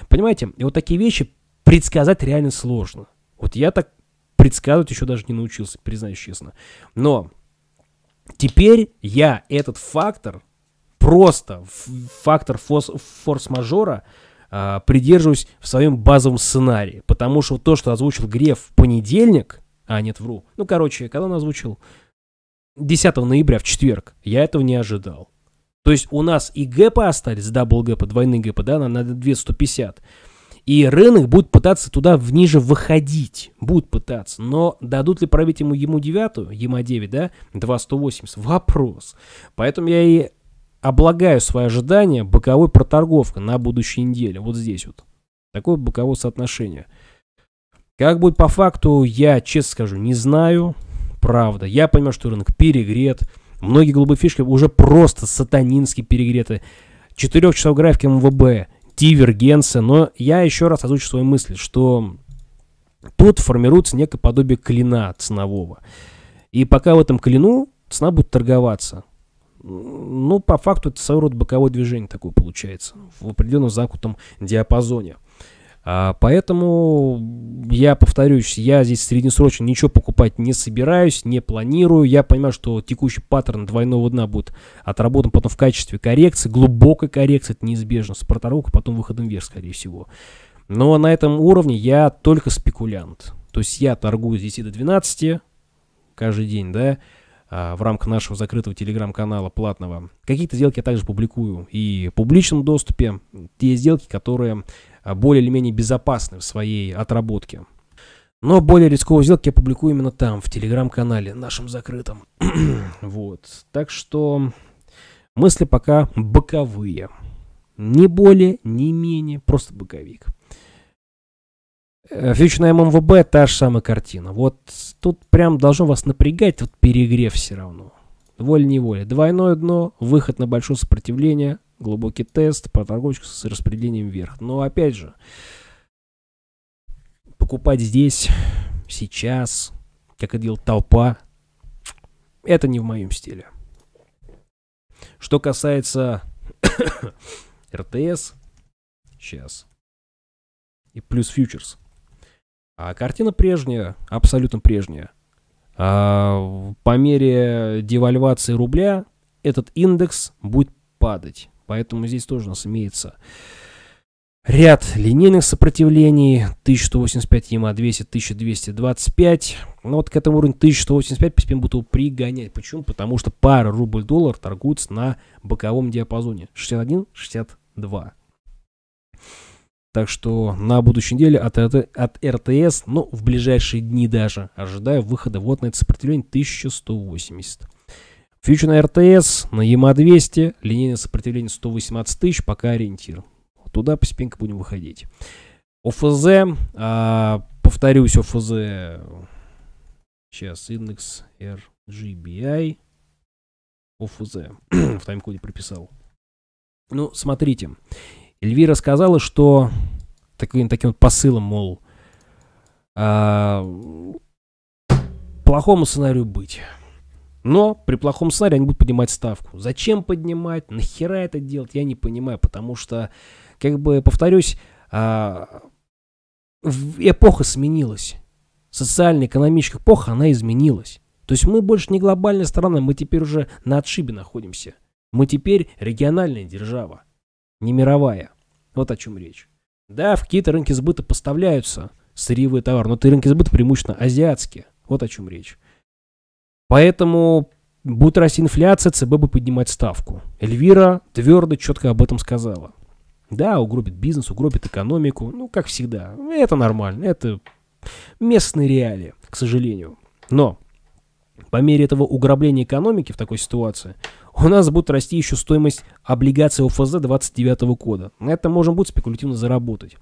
Понимаете, и вот такие вещи предсказать реально сложно. Вот я так предсказывать еще даже не научился, признаюсь честно. Но Теперь я этот фактор, просто фактор форс-мажора, э, придерживаюсь в своем базовом сценарии. Потому что то, что озвучил Греф в понедельник, а нет, вру. Ну, короче, когда он озвучил 10 ноября в четверг, я этого не ожидал. То есть у нас и гэпы остались, да, был гэпы, двойные гэпы, да, на, на 250. И рынок будет пытаться туда ниже выходить. будет пытаться. Но дадут ли пробить ему ему девятую, ема 9, да, 2180? Вопрос. Поэтому я и облагаю свои ожидания боковой проторговкой на будущей неделе. Вот здесь вот. Такое боковое соотношение. Как будет по факту, я, честно скажу, не знаю. Правда. Я понимаю, что рынок перегрет. Многие голубые фишки уже просто сатанински перегреты. Четырехчасовой графика МВБ дивергенция, но я еще раз озвучу свою мысль, что тут формируется некое подобие клина ценового. И пока в этом клину цена будет торговаться, ну, по факту это своего рода боковое движение такое получается в определенном замкнутом диапазоне. А, поэтому я повторюсь, я здесь среднесрочно ничего покупать не собираюсь, не планирую. Я понимаю, что текущий паттерн двойного дна будет отработан потом в качестве коррекции, глубокой коррекции, это неизбежно, с проторговкой, потом выходом вверх, скорее всего. Но на этом уровне я только спекулянт. То есть я торгую с 10 до 12 каждый день, да, а, в рамках нашего закрытого телеграм-канала платного. Какие-то сделки я также публикую и в публичном доступе. Те сделки, которые а, более или менее безопасны в своей отработке. Но более рисковые сделки я публикую именно там, в телеграм-канале, нашем закрытом. вот. Так что мысли пока боковые. Не более, не менее, просто боковик. Э, на ММВБ та же самая картина. Вот тут прям должно вас напрягать, вот перегрев все равно. Воль-неволе. Двойное дно, выход на большое сопротивление, глубокий тест по торговочку с распределением вверх. Но опять же, покупать здесь, сейчас, как и делал толпа, это не в моем стиле. Что касается РТС, сейчас, и плюс фьючерс. А картина прежняя, абсолютно прежняя. А по мере девальвации рубля этот индекс будет падать. Поэтому здесь тоже у нас имеется ряд линейных сопротивлений 1185 ЕМА 200, 1225. Но вот к этому уровню 1185 постепенно будут пригонять. Почему? Потому что пара рубль-доллар торгуется на боковом диапазоне 61, 62. Так что на будущей неделе от, от, от РТС, ну, в ближайшие дни даже, ожидаю выхода вот на это сопротивление 1180. Фьючер на РТС, на ЕМА-200, линейное сопротивление 118 тысяч, пока ориентир. Туда постепенько будем выходить. ОФЗ, а, повторюсь, ОФЗ, сейчас, индекс RGBI, ОФЗ, в таймкоде коде прописал. Ну, смотрите, Эльвира сказала, что таким, таким вот посылом, мол, а, плохому сценарию быть. Но при плохом сценарии они будут поднимать ставку. Зачем поднимать? Нахера это делать? Я не понимаю, потому что, как бы, повторюсь, а, эпоха сменилась. Социально-экономическая эпоха, она изменилась. То есть мы больше не глобальная страна, мы теперь уже на отшибе находимся. Мы теперь региональная держава, не мировая. Вот о чем речь. Да, в какие-то рынки сбыта поставляются сырьевые товары, но ты рынки сбыта преимущественно азиатские. Вот о чем речь. Поэтому будет расти инфляция, ЦБ будет поднимать ставку. Эльвира твердо, четко об этом сказала. Да, угробит бизнес, угробит экономику, ну, как всегда. Это нормально, это местные реалии, к сожалению. Но по мере этого угробления экономики в такой ситуации у нас будет расти еще стоимость облигаций ОФЗ 29 года. На этом можем будет спекулятивно заработать.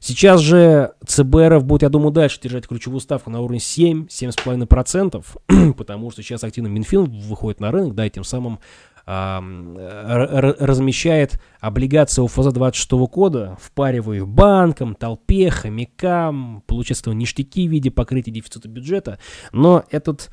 Сейчас же ЦБРФ будет, я думаю, дальше держать ключевую ставку на уровне 7-7,5%, потому что сейчас активно Минфин выходит на рынок, да, и тем самым размещает облигации УФЗ 26 года, впаривая их банкам, толпе, хомякам, получается ништяки в виде покрытия дефицита бюджета. Но этот,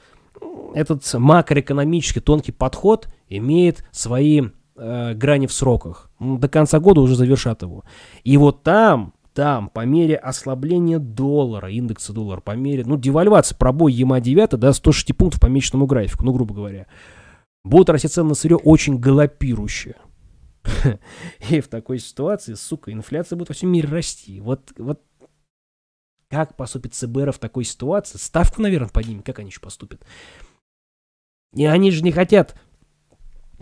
этот макроэкономический тонкий подход имеет свои э, грани в сроках. До конца года уже завершат его. И вот там там по мере ослабления доллара, индекса доллара по мере, ну, девальвация, пробой ЕМА 9, да, 106 пунктов по месячному графику, ну, грубо говоря, будут расти цены на сырье очень галопирующие. И в такой ситуации, сука, инфляция будет во всем мире расти. Вот, вот как поступит ЦБР в такой ситуации? Ставку, наверное, поднимет. Как они еще поступят? И они же не хотят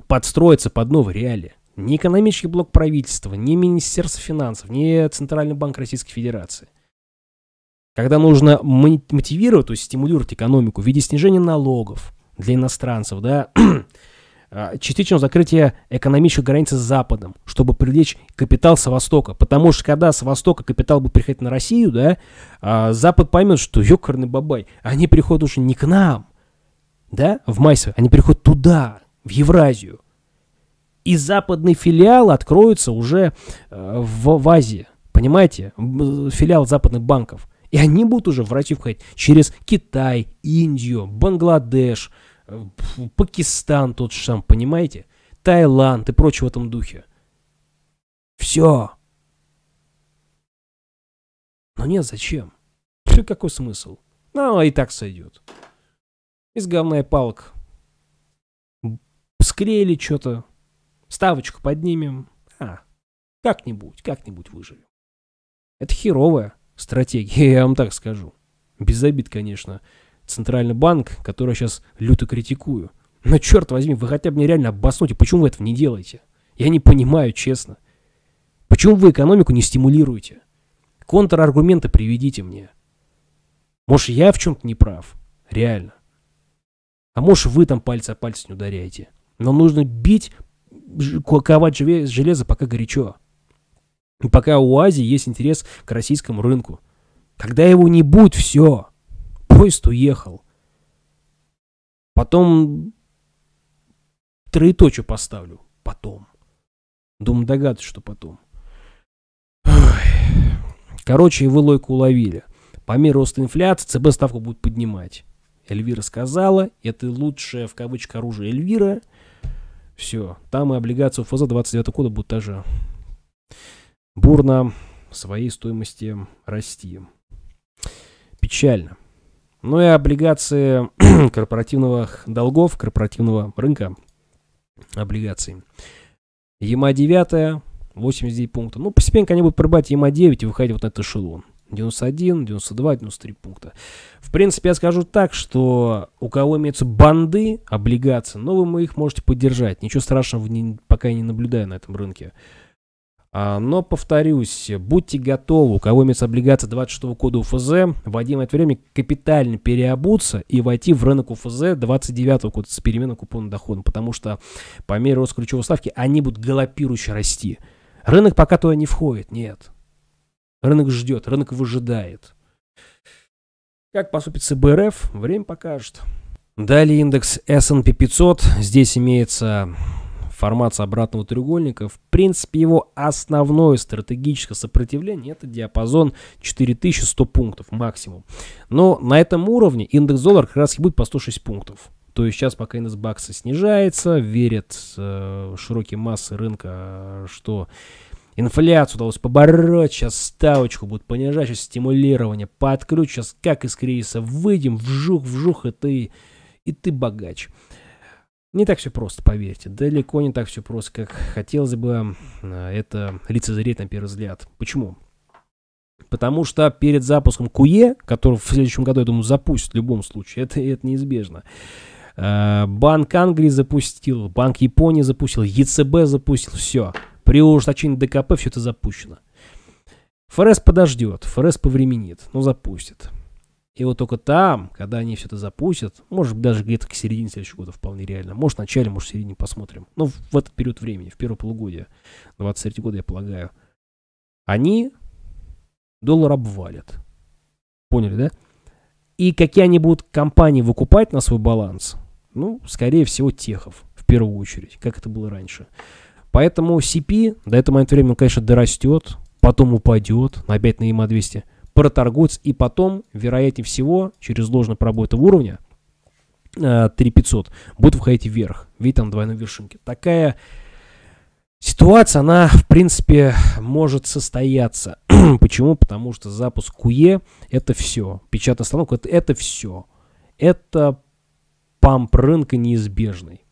подстроиться под новые реалии. Ни экономический блок правительства, ни Министерство финансов, ни Центральный банк Российской Федерации. Когда нужно мотивировать, то есть стимулировать экономику в виде снижения налогов для иностранцев, да, а, частичного закрытия экономической границы с Западом, чтобы привлечь капитал с Востока. Потому что когда с Востока капитал будет приходить на Россию, да, а, Запад поймет, что ёкарный бабай, они приходят уже не к нам, да, в Майсе, они приходят туда, в Евразию. И западный филиал откроется уже э, в, в Азии. Понимаете? Филиал западных банков. И они будут уже в Россию входить через Китай, Индию, Бангладеш, э, Пакистан тот же сам, понимаете? Таиланд и прочее в этом духе. Все. Но нет, зачем? Все какой смысл? Ну, а и так сойдет. Из говна палок. Склеили что-то, Ставочку поднимем. А, как-нибудь, как-нибудь выживем. Это херовая стратегия, я вам так скажу. Без обид, конечно. Центральный банк, который я сейчас люто критикую. Но черт возьми, вы хотя бы мне реально обоснуйте, почему вы этого не делаете? Я не понимаю, честно. Почему вы экономику не стимулируете? Контраргументы приведите мне. Может, я в чем-то не прав? Реально. А может, вы там пальца о пальцы не ударяете? Но нужно бить ковать железо пока горячо. Пока у Азии есть интерес к российскому рынку. Когда его не будет, все. Поезд уехал. Потом троеточие поставлю. Потом. Думаю, догадываюсь, что потом. Короче, вы лойку уловили. По мере роста инфляции ЦБ ставку будет поднимать. Эльвира сказала, это лучшее в кавычках оружие Эльвира – все, там и облигации ФЗ 29 года будут тоже бурно своей стоимости расти. Печально. Ну и облигации корпоративного долгов, корпоративного рынка облигаций. ЕМА 9, 89 пунктов. Ну, постепенно они будут прибывать ЕМА 9 и выходить вот на этот эшелон. 91, 92, 93 пункта. В принципе, я скажу так, что у кого имеются банды, облигации, но вы их можете поддержать. Ничего страшного не, пока я не наблюдаю на этом рынке. А, но, повторюсь, будьте готовы, у кого имеется облигация 26 кода УФЗ, в один момент времени капитально переобуться и войти в рынок УФЗ 29 года с переменным купонным доходом, потому что по мере роста ключевой ставки они будут галопирующе расти. Рынок пока туда не входит, нет. Рынок ждет, рынок выжидает. Как поступит СБРФ, время покажет. Далее индекс S&P 500. Здесь имеется формация обратного треугольника. В принципе, его основное стратегическое сопротивление это диапазон 4100 пунктов максимум. Но на этом уровне индекс доллара как раз и будет по 106 пунктов. То есть сейчас пока индекс бакса снижается, верят э, широкие массы рынка, что Инфляцию удалось побороть, сейчас ставочку будут понижать, сейчас стимулирование под сейчас как из кризиса выйдем, вжух, вжух, и ты, и ты богач. Не так все просто, поверьте. Далеко не так все просто, как хотелось бы а, это лицезреть на первый взгляд. Почему? Потому что перед запуском куе который в следующем году, я думаю, запустят в любом случае, это, это неизбежно. А, Банк Англии запустил, Банк Японии запустил, ЕЦБ запустил, все. При ужесточении ДКП все это запущено. ФРС подождет, ФРС повременит, но запустит. И вот только там, когда они все это запустят, может быть даже где-то к середине следующего года вполне реально. Может в начале, может в середине посмотрим. Но в, в этот период времени, в первое полугодие 23 года, я полагаю, они доллар обвалят. Поняли, да? И какие они будут компании выкупать на свой баланс? Ну, скорее всего, техов в первую очередь, как это было раньше. Поэтому CP до этого момента времени, конечно, дорастет, потом упадет опять на EMA 200, а проторгуется и потом, вероятнее всего, через ложный пробой этого уровня, 3500, э, будет выходить вверх. Видите, там двойной вершинки. Такая ситуация, она, в принципе, может состояться. Почему? Потому что запуск QE – это все. Печатная станок – это, это все. Это памп рынка неизбежный.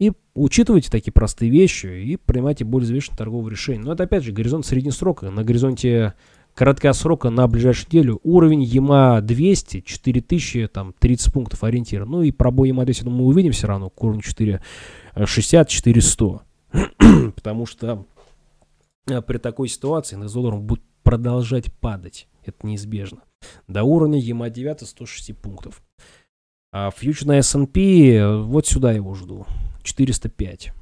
И учитывайте такие простые вещи и принимайте более взвешенные торговые решения. Но это опять же горизонт среднесрока. На горизонте короткого срока на ближайшую неделю уровень ЕМА 200, 4000, там 30 пунктов ориентира. Ну и пробой ЕМА 200, думаю, ну, мы увидим все равно к уровню 460, 400. Потому что э, при такой ситуации на долларом будет продолжать падать. Это неизбежно. До уровня ЕМА 9 106 пунктов. А фьючер на S&P, вот сюда его жду. 405.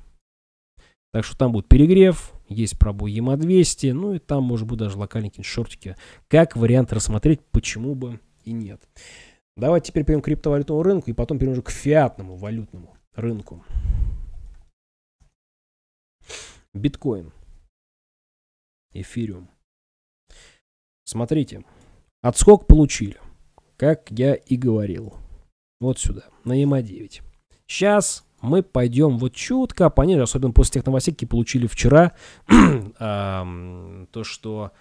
Так что там будет перегрев, есть пробой ЕМА-200, ну и там, может быть, даже локальные шортики. Как вариант рассмотреть, почему бы и нет. Давайте теперь перейдем к криптовалютному рынку и потом перейдем уже к фиатному валютному рынку. Биткоин. Эфириум. Смотрите. Отскок получили. Как я и говорил. Вот сюда. На ЕМА-9. Сейчас мы пойдем вот чутка пониже, особенно после тех новостей, которые получили вчера, то, что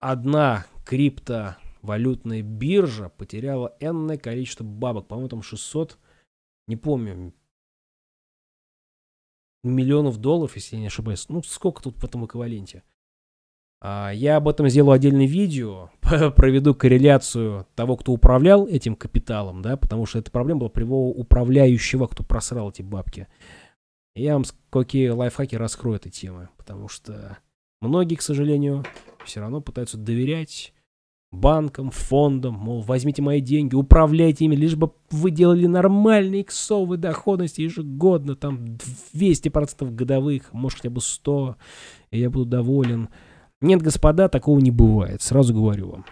одна криптовалютная биржа потеряла энное количество бабок, по-моему, там 600, не помню, миллионов долларов, если я не ошибаюсь. Ну, сколько тут в этом эквиваленте? А, я об этом сделаю отдельное видео, проведу корреляцию того, кто управлял этим капиталом, да, потому что эта проблема была прямого управляющего, кто просрал эти бабки. Я вам какие лайфхаки раскрою этой темы, потому что многие, к сожалению, все равно пытаются доверять банкам, фондам, мол, возьмите мои деньги, управляйте ими, лишь бы вы делали нормальные иксовые доходности ежегодно, там 200% годовых, может хотя бы 100, и я буду доволен. Нет, господа, такого не бывает, сразу говорю вам.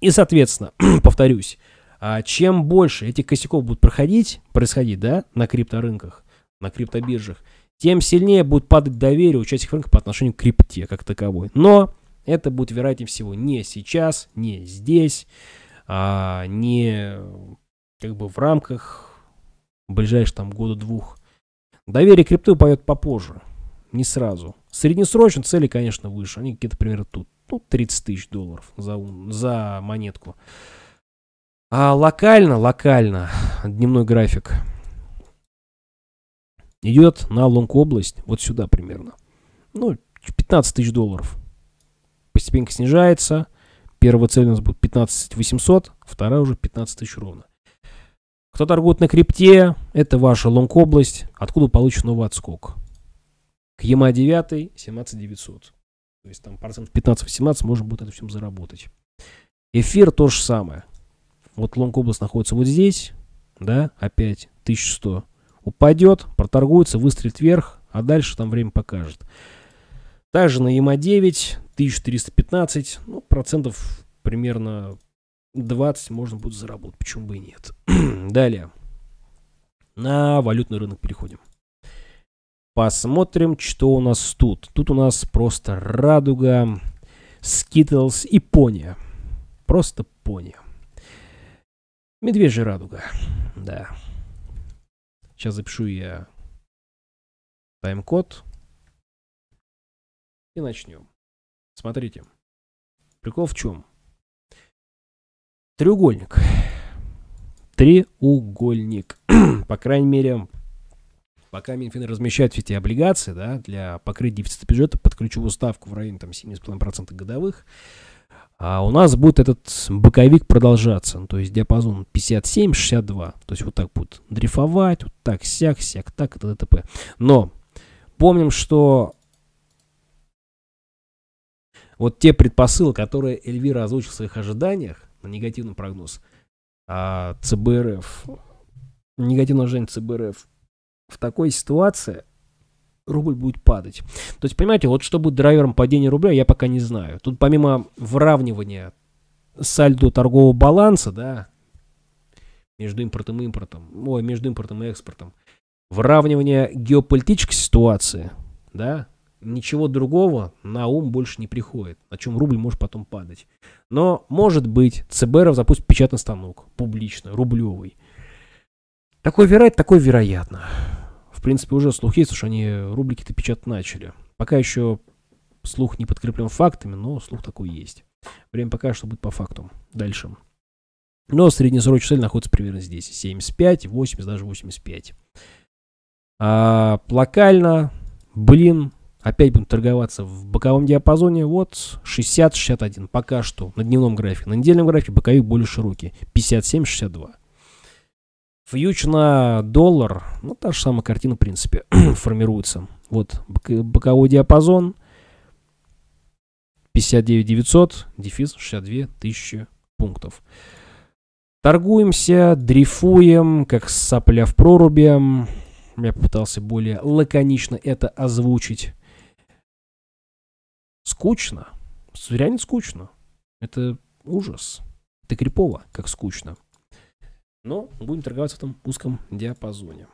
И, соответственно, повторюсь, а чем больше этих косяков будет проходить, происходить, да, на крипторынках, на криптобиржах, тем сильнее будет падать доверие участников рынка по отношению к крипте как таковой. Но это будет, вероятнее всего, не сейчас, не здесь, а не как бы в рамках ближайших там года-двух. Доверие крипту упадет попозже не сразу. Среднесрочно цели, конечно, выше. Они какие-то, примерно тут. Ну, 30 тысяч долларов за, за монетку. А локально, локально, дневной график идет на Лонг-область, вот сюда примерно. Ну, 15 тысяч долларов. Постепенно снижается. Первая цель у нас будет 15 800, вторая уже 15 тысяч ровно. Кто торгует на крипте, это ваша лонг-область, откуда получен новый отскок. К ЕМА 9 17900. То есть там процентов 15-18 можно будет это всем заработать. Эфир то же самое. Вот Лонг область находится вот здесь, да, опять 1100. Упадет, проторгуется, выстрелит вверх, а дальше там время покажет. Также на ЕМА 9 1315, ну, процентов примерно 20 можно будет заработать, почему бы и нет. Далее. На валютный рынок переходим. Посмотрим, что у нас тут. Тут у нас просто радуга, скитлс и пони. Просто пони. Медвежья радуга. Да. Сейчас запишу я тайм-код. И начнем. Смотрите. Прикол в чем? Треугольник. Треугольник. По крайней мере, Пока Минфин размещает все эти облигации да, для покрытия дефицита бюджета подключу ставку в районе там, 7,5% годовых, а у нас будет этот боковик продолжаться, ну, то есть диапазон 57-62, то есть вот так будет дрейфовать, вот так, сяк, сяк, так это ДТП. Но помним, что вот те предпосылы, которые Эльвира озвучил в своих ожиданиях на негативный прогноз, а ЦБРФ, негативное ожидание ЦБРФ в такой ситуации рубль будет падать. То есть, понимаете, вот что будет драйвером падения рубля, я пока не знаю. Тут помимо выравнивания сальдо торгового баланса, да, между импортом и импортом, ой, между импортом и экспортом, выравнивание геополитической ситуации, да, ничего другого на ум больше не приходит, о чем рубль может потом падать. Но, может быть, ЦБРов запустит печатный станок, публично, рублевый. Такое вероятно, такое вероятно принципе, уже слух есть, уж они рубрики-то печатать начали. Пока еще слух не подкреплен фактами, но слух такой есть. Время пока что будет по факту. Дальше. Но среднесрочная цель находится примерно здесь. 75, 80, даже 85. А, локально, блин, опять будем торговаться в боковом диапазоне. Вот 60-61 пока что на дневном графике. На недельном графике боковик более широкий. 57-62. Фьюч на доллар, ну, та же самая картина, в принципе, формируется. Вот боковой диапазон 59 900, дефис 62 тысячи пунктов. Торгуемся, дрифуем, как сопля в проруби. Я попытался более лаконично это озвучить. Скучно. Реально скучно. Это ужас. Это крипово, как скучно. Но будем торговаться в этом узком диапазоне.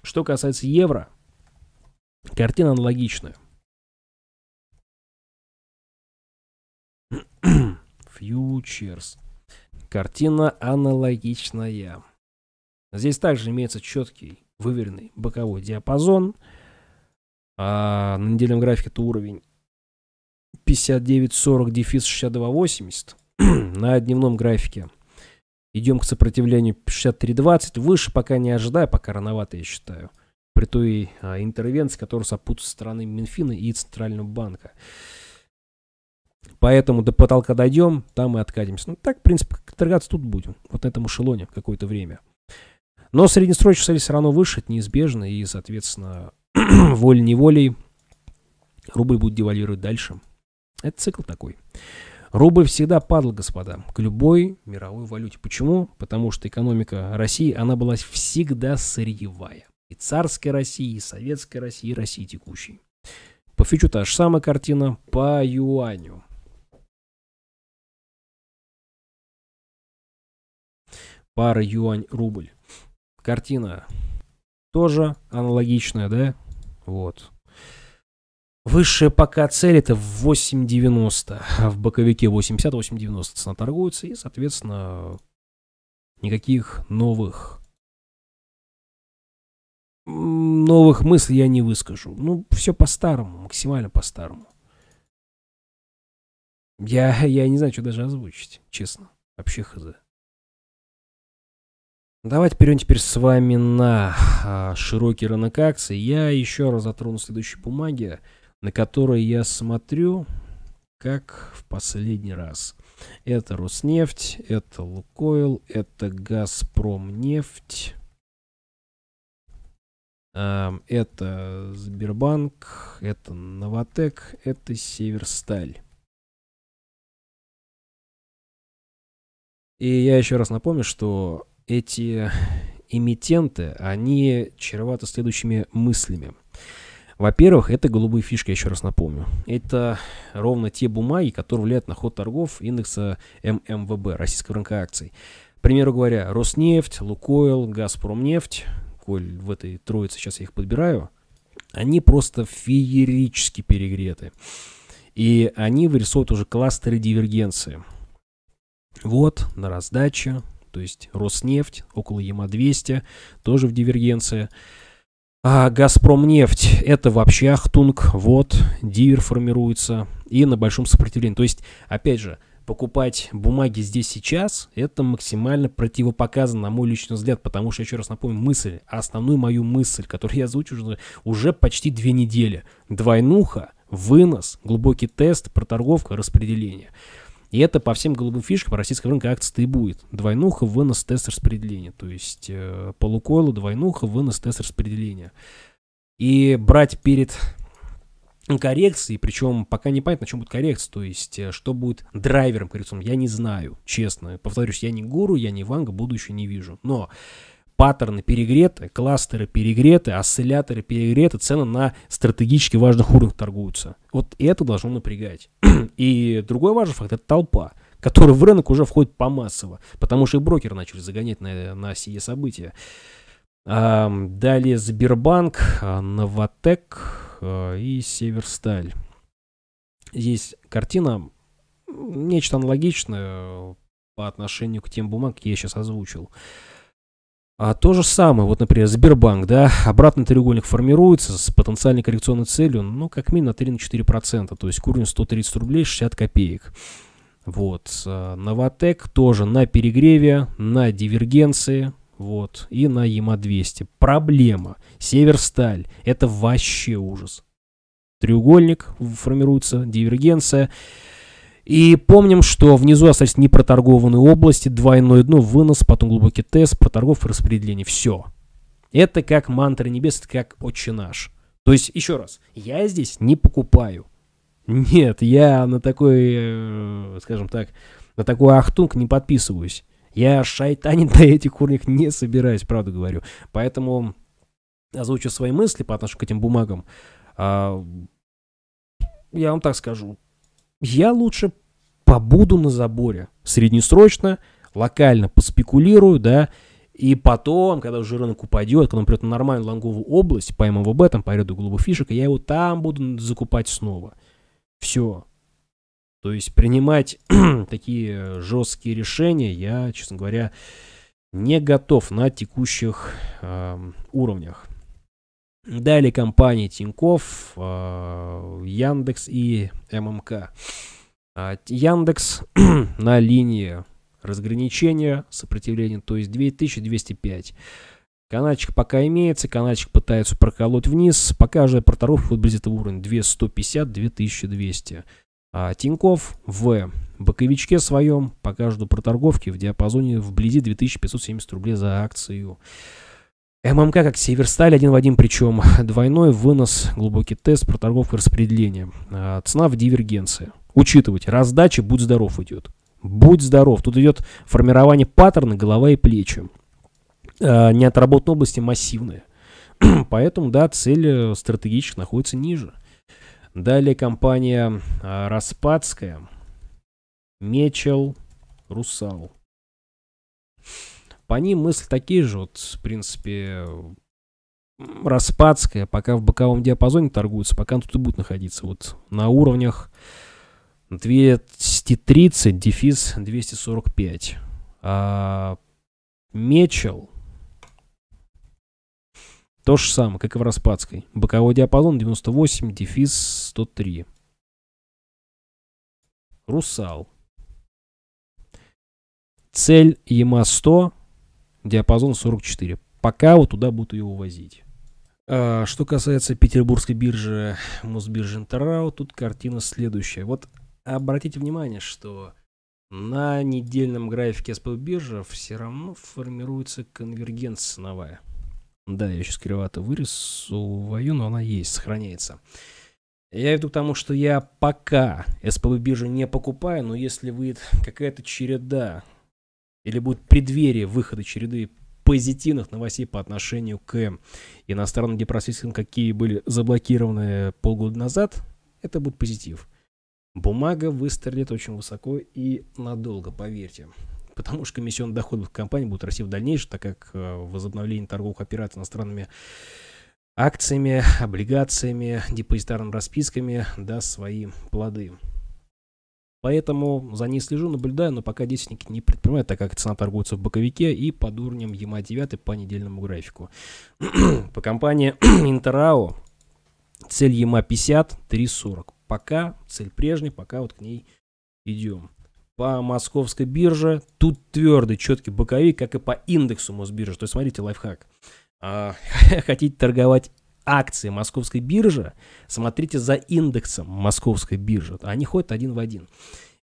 Что касается евро, картина аналогичная. Фьючерс. Картина аналогичная. Здесь также имеется четкий, выверенный боковой диапазон. А на недельном графике это уровень 59.40, дефис 62.80. на дневном графике Идем к сопротивлению 63.20. Выше пока не ожидаю, пока рановато, я считаю. При той а, интервенции, которая сопутствует со стороны Минфина и Центрального банка. Поэтому до потолка дойдем, там и откатимся. Ну, так, в принципе, торгаться тут будем. Вот на этом эшелоне какое-то время. Но среднесрочные цель все равно выше, это неизбежно. И, соответственно, волей-неволей рубль будет девальвировать дальше. Это цикл такой. Рубль всегда падал, господа, к любой мировой валюте. Почему? Потому что экономика России, она была всегда сырьевая. И царской России, и советской России, и России текущей. По фичу та же самая картина, по юаню. Пара юань-рубль. Картина тоже аналогичная, да? Вот. Высшая пока цель это 8.90, а в боковике 80-8.90 цена торгуется, и, соответственно, никаких новых новых мыслей я не выскажу. Ну, все по-старому, максимально по-старому. Я, я не знаю, что даже озвучить, честно. Вообще хз. Давайте перейдем теперь с вами на а, широкий рынок акций. Я еще раз затрону следующие бумаги на которые я смотрю, как в последний раз. Это Роснефть, это Лукойл, это Газпромнефть, это Сбербанк, это Новотек, это Северсталь. И я еще раз напомню, что эти эмитенты, они чреваты следующими мыслями. Во-первых, это голубые фишки, еще раз напомню. Это ровно те бумаги, которые влияют на ход торгов индекса ММВБ, российского рынка акций. К примеру говоря, Роснефть, Лукойл, Газпромнефть, коль в этой троице сейчас я их подбираю, они просто феерически перегреты. И они вырисовывают уже кластеры дивергенции. Вот, на раздаче, то есть Роснефть, около ЕМА-200, тоже в дивергенции. А «Газпромнефть» — это вообще Ахтунг, вот, дивер формируется, и на большом сопротивлении. То есть, опять же, покупать бумаги здесь сейчас, это максимально противопоказано, на мой личный взгляд, потому что, еще раз напомню, мысль, основную мою мысль, которую я озвучу уже, уже почти две недели. Двойнуха, вынос, глубокий тест, проторговка, распределение — и это по всем голубым фишкам российского рынка акций-то и будет. Двойнуха, вынос, тест распределения. То есть э, по Лукойлу двойнуха, вынос, тест распределения. И брать перед коррекцией, причем пока не понятно, на чем будет коррекция, то есть э, что будет драйвером коррекционным, я не знаю, честно. Повторюсь, я не гуру, я не ванга, будущее не вижу. Но паттерны перегреты, кластеры перегреты, осцилляторы перегреты, цены на стратегически важных уровнях торгуются. Вот это должно напрягать. И другой важный факт – это толпа которая в рынок уже входит помассово, потому что и брокеры начали загонять на, на сие события. далее Сбербанк, а, Новотек а, и Северсталь. Здесь картина нечто аналогичное э, по отношению к тем бумагам, я сейчас озвучил. А то же самое, вот, например, Сбербанк, да, обратный треугольник формируется с потенциальной коррекционной целью, ну, как минимум на 3-4%, то есть к уровню 130 рублей 60 копеек. Вот, э, Новотек тоже на перегреве, на дивергенции, вот, и на ЕМА-200. Проблема. Северсталь. Это вообще ужас. Треугольник формируется, дивергенция. И помним, что внизу остались непроторгованные области, двойное дно, вынос, потом глубокий тест, проторгов и распределение. Все. Это как мантра небес, это как отче наш. То есть, еще раз, я здесь не покупаю. Нет, я на такой, э, скажем так, на такой ахтунг не подписываюсь. Я шайтанить на этих курник не собираюсь, правду говорю. Поэтому озвучу свои мысли по отношению к этим бумагам. А, я вам так скажу, я лучше побуду на заборе среднесрочно, локально поспекулирую, да, и потом, когда уже рынок упадет, когда он придет на нормальную лонговую область, пойму его об этом, по ряду голубых фишек, я его там буду закупать снова. Все. То есть принимать такие жесткие решения я, честно говоря, не готов на текущих э, уровнях. Далее компании Тиньков, а, Яндекс и ММК. А, Яндекс на линии разграничения, сопротивления, то есть 2205. Канатчик пока имеется, канатчик пытается проколоть вниз, пока же проторов близит уровень 2150-2200. А Тиньков в боковичке своем, пока же до проторговки в диапазоне вблизи 2570 рублей за акцию. ММК как Северсталь один в один, причем двойной вынос, глубокий тест, проторговка распределения. А, цена в дивергенции. Учитывать, раздача, будь здоров, идет. Будь здоров. Тут идет формирование паттерна, голова и плечи. А, Не отработанные области массивные. Поэтому, да, цель э, стратегически находится ниже. Далее компания а, Распадская. Мечел, Русал. По ним мысли такие же, вот, в принципе, Распадская, пока в боковом диапазоне торгуются, пока он тут и будет находиться. Вот на уровнях 230, дефис 245. А Мечел то же самое, как и в Распадской. Боковой диапазон 98, дефис 103. Русал. Цель ЕМА-100 диапазон 44. Пока вот туда будут ее увозить. А, что касается петербургской биржи Мосбиржи Интеррау, тут картина следующая. Вот обратите внимание, что на недельном графике СПБ биржи все равно формируется конвергенция ценовая. Да, я сейчас кривато вырисую, но она есть, сохраняется. Я веду к тому, что я пока СПБ биржу не покупаю, но если выйдет какая-то череда или будет преддверие выхода череды позитивных новостей по отношению к иностранным депросвистам, какие были заблокированы полгода назад, это будет позитив. Бумага выстрелит очень высоко и надолго, поверьте. Потому что комиссионные доходы компании будут расти в дальнейшем, так как э, возобновление торговых операций иностранными акциями, облигациями, депозитарными расписками даст свои плоды. Поэтому за ней слежу, наблюдаю, но пока детственники не предпринимают, так как цена торгуется в боковике и под уровнем EMA 9 по недельному графику. по компании Интерао цель EMA 50, 340. Пока цель прежняя, пока вот к ней идем. По московской бирже тут твердый, четкий боковик, как и по индексу Мосбиржи. То есть смотрите, лайфхак. А, хотите торговать акции московской биржи, смотрите за индексом московской биржи. Они ходят один в один.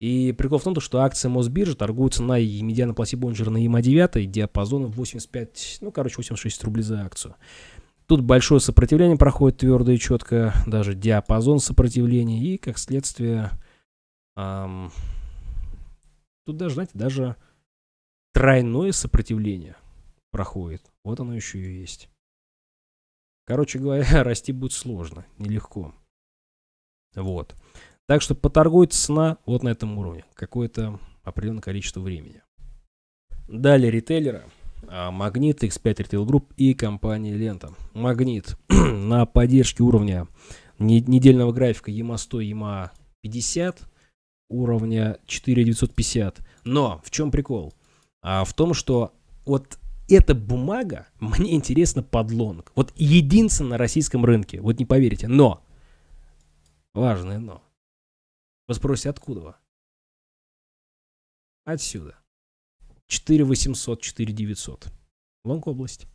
И прикол в том, что акции Мосбиржи торгуются на медиана пласе Бонджера на ЕМА 9 диапазоном 85, ну, короче, 86 рублей за акцию. Тут большое сопротивление проходит твердо и четко, даже диапазон сопротивления, и, как следствие, эм, тут даже, знаете, даже тройное сопротивление проходит. Вот оно еще и есть. Короче говоря, расти будет сложно, нелегко. Вот. Так что поторгует цена вот на этом уровне. Какое-то определенное количество времени. Далее ритейлера. Магнит, X5 Retail Group и компания Лента. Магнит на поддержке уровня недельного графика EMA 100, EMA 50, уровня 4950. Но в чем прикол? А, в том, что от эта бумага, мне интересно подлонг. Вот единственная на российском рынке, вот не поверите, но, важное но. Вы спросите, откуда вы? Отсюда. 4800, 4900. Лонг область.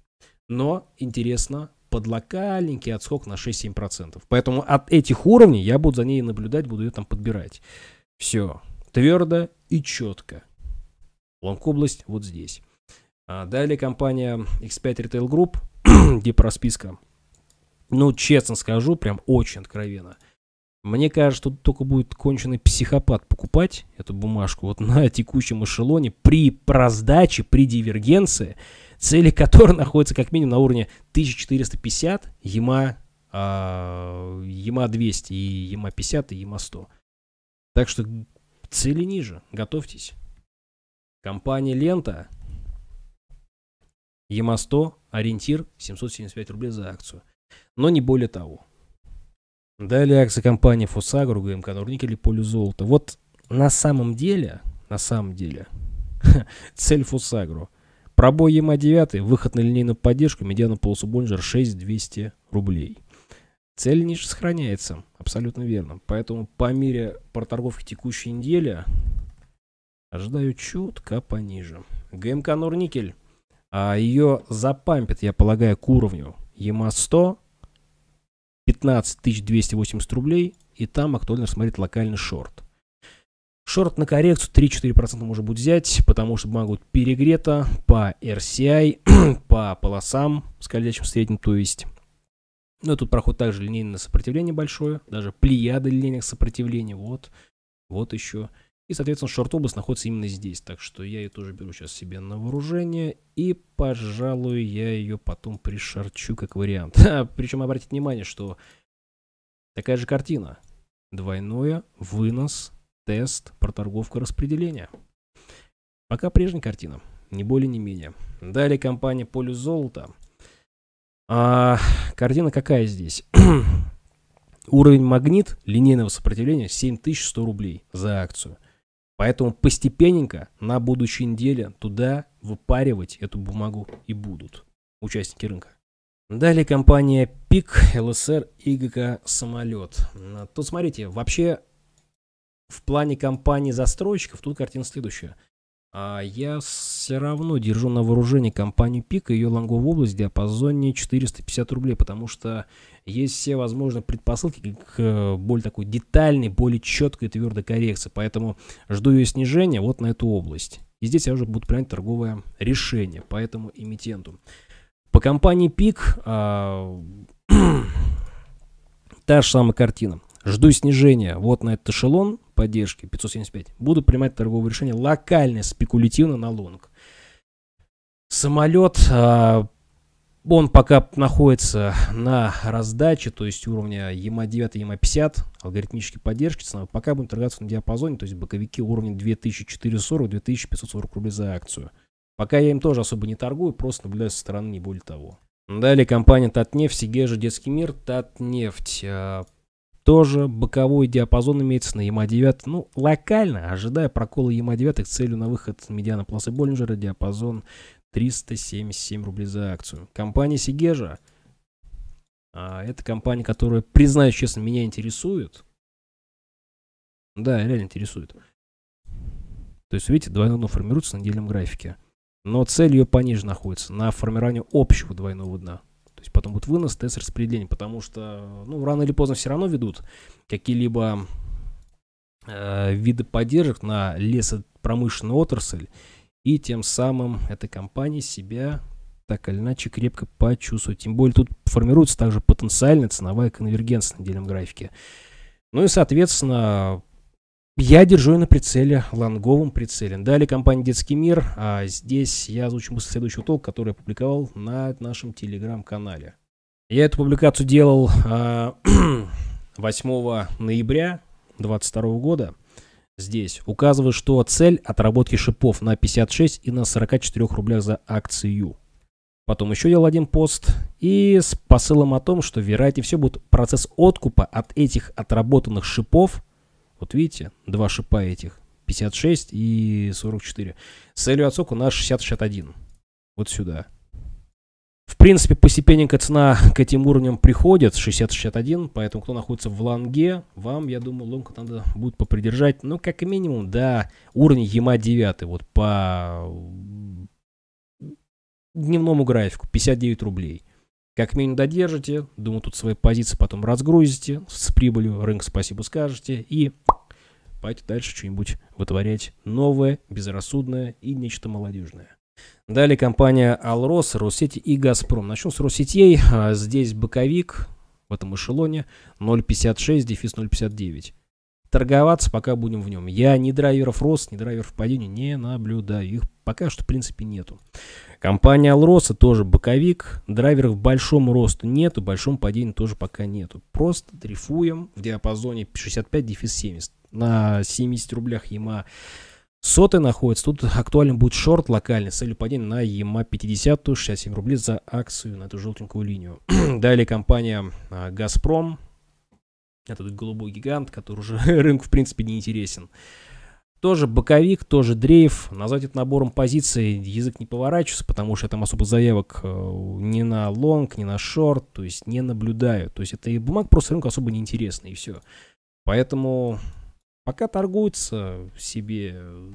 Но интересно под локальненький отскок на 6-7%. Поэтому от этих уровней я буду за ней наблюдать, буду ее там подбирать. Все твердо и четко. Лонг область вот здесь. А, далее компания X5 Retail Group, где просписка. Ну, честно скажу, прям очень откровенно. Мне кажется, что только будет конченый психопат покупать эту бумажку вот на текущем эшелоне при раздаче, при дивергенции, цели которой находятся как минимум на уровне 1450, ЕМА, э, ЕМА 200 и ЕМА 50 и ЕМА 100. Так что цели ниже, готовьтесь. Компания Лента ЕМА-100, ориентир 775 рублей за акцию. Но не более того. Далее акции компании Фосагру, ГМК Норникель и Полю Золото. Вот на самом деле, на самом деле, цель Фосагру. Пробой ЕМА-9, выход на линейную поддержку, медиана полусубонжер 6200 рублей. Цель ниже сохраняется, абсолютно верно. Поэтому по мере проторговки текущей недели ожидаю чутка пониже. ГМК Норникель а Ее запампит, я полагаю, к уровню EMA-100, 15 280 рублей, и там актуально смотреть локальный шорт. Шорт на коррекцию 3-4% можно будет взять, потому что бумага будет перегрета по RCI, по полосам скользящим средним, то есть. Ну, тут проход также линейное сопротивление большое, даже плеяда линейных сопротивлений, вот, вот еще. И, соответственно, шорт шортобус находится именно здесь. Так что я ее тоже беру сейчас себе на вооружение. И, пожалуй, я ее потом пришарчу как вариант. Причем обратите внимание, что такая же картина. Двойное, вынос, тест, проторговка, распределение. Пока прежняя картина. Не более, не менее. Далее компания Полю золота». А, картина какая здесь? Уровень магнит линейного сопротивления 7100 рублей за акцию. Поэтому постепенненько на будущей неделе туда выпаривать эту бумагу и будут участники рынка. Далее компания ПИК, ЛСР и ГК «Самолет». Э, тут смотрите, вообще в плане компаний-застройщиков тут картина следующая. А я все равно держу на вооружении компанию ПИК и ее лонговую область в диапазоне 450 рублей, потому что есть все возможные предпосылки к э, более такой детальной, более четкой и твердой коррекции. Поэтому жду ее снижения вот на эту область. И здесь я уже буду принять торговое решение по этому эмитенту. По компании ПИК а, та же самая картина. Жду снижения вот на этот эшелон, поддержки 575 буду принимать торговые решения локально, спекулятивно на лонг. Самолет, а, он пока находится на раздаче, то есть уровня EMA 9 EMA 50, алгоритмические поддержки цена. Пока будем торговаться на диапазоне, то есть боковики уровня 2440-2540 рублей за акцию. Пока я им тоже особо не торгую, просто наблюдаю со стороны, не более того. Далее компания Татнефть, Сигежа, Детский мир, Татнефть а, тоже боковой диапазон имеется на ЕМА 9. Ну, локально, ожидая прокола ЕМА 9 с целью на выход медиана полосы Боллинджера, диапазон 377 рублей за акцию. Компания Сигежа. А, это компания, которая, признаюсь честно, меня интересует. Да, реально интересует. То есть, видите, двойное дно формируется на недельном графике. Но цель ее пониже находится, на формировании общего двойного дна есть потом будет вынос, тест, распределение, потому что, ну, рано или поздно все равно ведут какие-либо э, виды поддержек на лесопромышленную отрасль, и тем самым эта компания себя так или иначе крепко почувствует. Тем более тут формируется также потенциальная ценовая конвергенция на отдельном графике. Ну и, соответственно, я держу ее на прицеле, лонговом прицеле. Далее компания «Детский мир». А здесь я озвучу мысль следующего толка, который я публиковал на нашем телеграм-канале. Я эту публикацию делал э, а, 8 ноября 2022 года. Здесь указываю, что цель отработки шипов на 56 и на 44 рублях за акцию. Потом еще делал один пост и с посылом о том, что вероятнее все будет процесс откупа от этих отработанных шипов – вот видите, два шипа этих, 56 и 44. С целью отсока на 60-61. Вот сюда. В принципе, постепенненько цена к этим уровням приходит, 60-61, поэтому кто находится в лонге, вам, я думаю, лонг надо будет попридержать, ну, как минимум, до уровня ЕМА 9, вот по дневному графику, 59 рублей. Как минимум додержите, думаю, тут свои позиции потом разгрузите, с прибылью рынок спасибо скажете и пойдете дальше что-нибудь вытворять новое, безрассудное и нечто молодежное. Далее компания Алрос, Россети и Газпром. Начну с Россетей. А, здесь боковик в этом эшелоне 0.56, дефис 0.59 торговаться, пока будем в нем. Я ни драйверов рост, ни драйверов падения не наблюдаю. Их пока что, в принципе, нету. Компания Алроса тоже боковик. Драйверов большому росту нету, большому падению тоже пока нету. Просто дрейфуем в диапазоне 65 дефис 70. На 70 рублях ЕМА соты находится. Тут актуальным будет шорт локальный с целью падения на ЕМА 50, 67 рублей за акцию на эту желтенькую линию. Далее компания а, «Газпром» этот голубой гигант, который уже рынку, в принципе, не интересен. Тоже боковик, тоже дрейф. Назвать это набором позиций язык не поворачивается, потому что я там особо заявок э, ни на лонг, ни на шорт, то есть не наблюдаю. То есть это и бумаг просто рынку особо не интересно, и все. Поэтому пока торгуется себе э,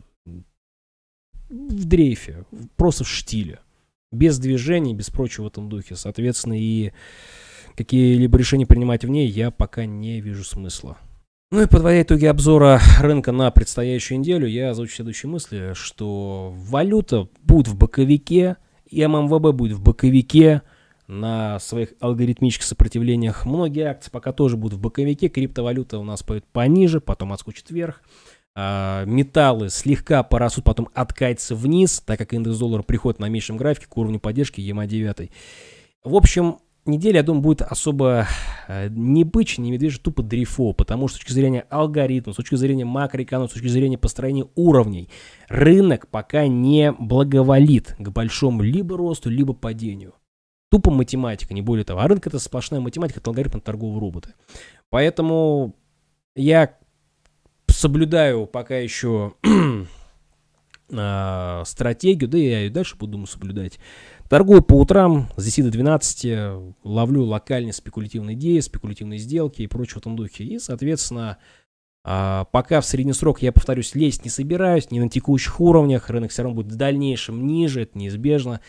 в дрейфе, просто в штиле. Без движений, без прочего в этом духе. Соответственно, и какие-либо решения принимать в ней я пока не вижу смысла. Ну и подводя итоги обзора рынка на предстоящую неделю, я озвучу следующие мысли, что валюта будет в боковике, и ММВБ будет в боковике, на своих алгоритмических сопротивлениях многие акции пока тоже будут в боковике, криптовалюта у нас пойдет пониже, потом отскочит вверх, а, металлы слегка порастут, потом откатятся вниз, так как индекс доллара приходит на меньшем графике к уровню поддержки ЕМА 9. В общем, неделя, я думаю, будет особо э, не бычья, не медвежья, а тупо дрифо, потому что с точки зрения алгоритма, с точки зрения макроэкономики, с точки зрения построения уровней, рынок пока не благоволит к большому либо росту, либо падению. Тупо математика, не более того. А рынок это сплошная математика, это алгоритм торгового робота. Поэтому я соблюдаю пока еще э, стратегию, да я и дальше буду, думаю, соблюдать. Торгую по утрам с 10 до 12, ловлю локальные спекулятивные идеи, спекулятивные сделки и прочее в этом духе. И, соответственно, э, пока в средний срок, я повторюсь, лезть не собираюсь, не на текущих уровнях, рынок все равно будет в дальнейшем ниже, это неизбежно.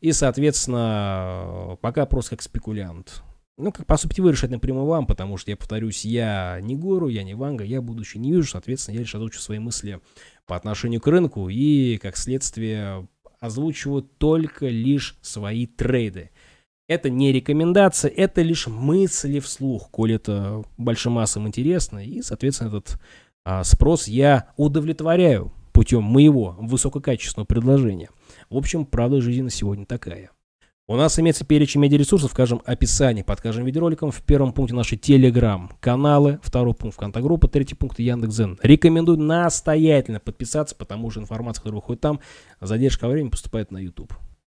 И, соответственно, пока просто как спекулянт. Ну, как по сути решать напрямую вам, потому что, я повторюсь, я не гору, я не ванга, я будущее не вижу, соответственно, я лишь озвучу свои мысли по отношению к рынку и, как следствие, озвучиваю только лишь свои трейды. Это не рекомендация, это лишь мысли вслух, коль это большим массам интересно, и, соответственно, этот а, спрос я удовлетворяю путем моего высококачественного предложения. В общем, правда жизни на сегодня такая. У нас имеется перечень медиаресурсов в каждом описании под каждым видеороликом. В первом пункте наши телеграм-каналы, второй пункт контакт-группа, третий пункт Яндекс.Зен. Рекомендую настоятельно подписаться, потому что информация, которая выходит там, задержка времени поступает на YouTube.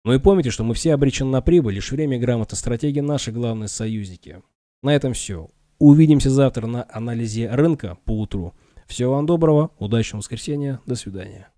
Ну и помните, что мы все обречены на прибыль, лишь время и грамота стратегии наши главные союзники. На этом все. Увидимся завтра на анализе рынка по утру. Всего вам доброго, удачного воскресенья, до свидания.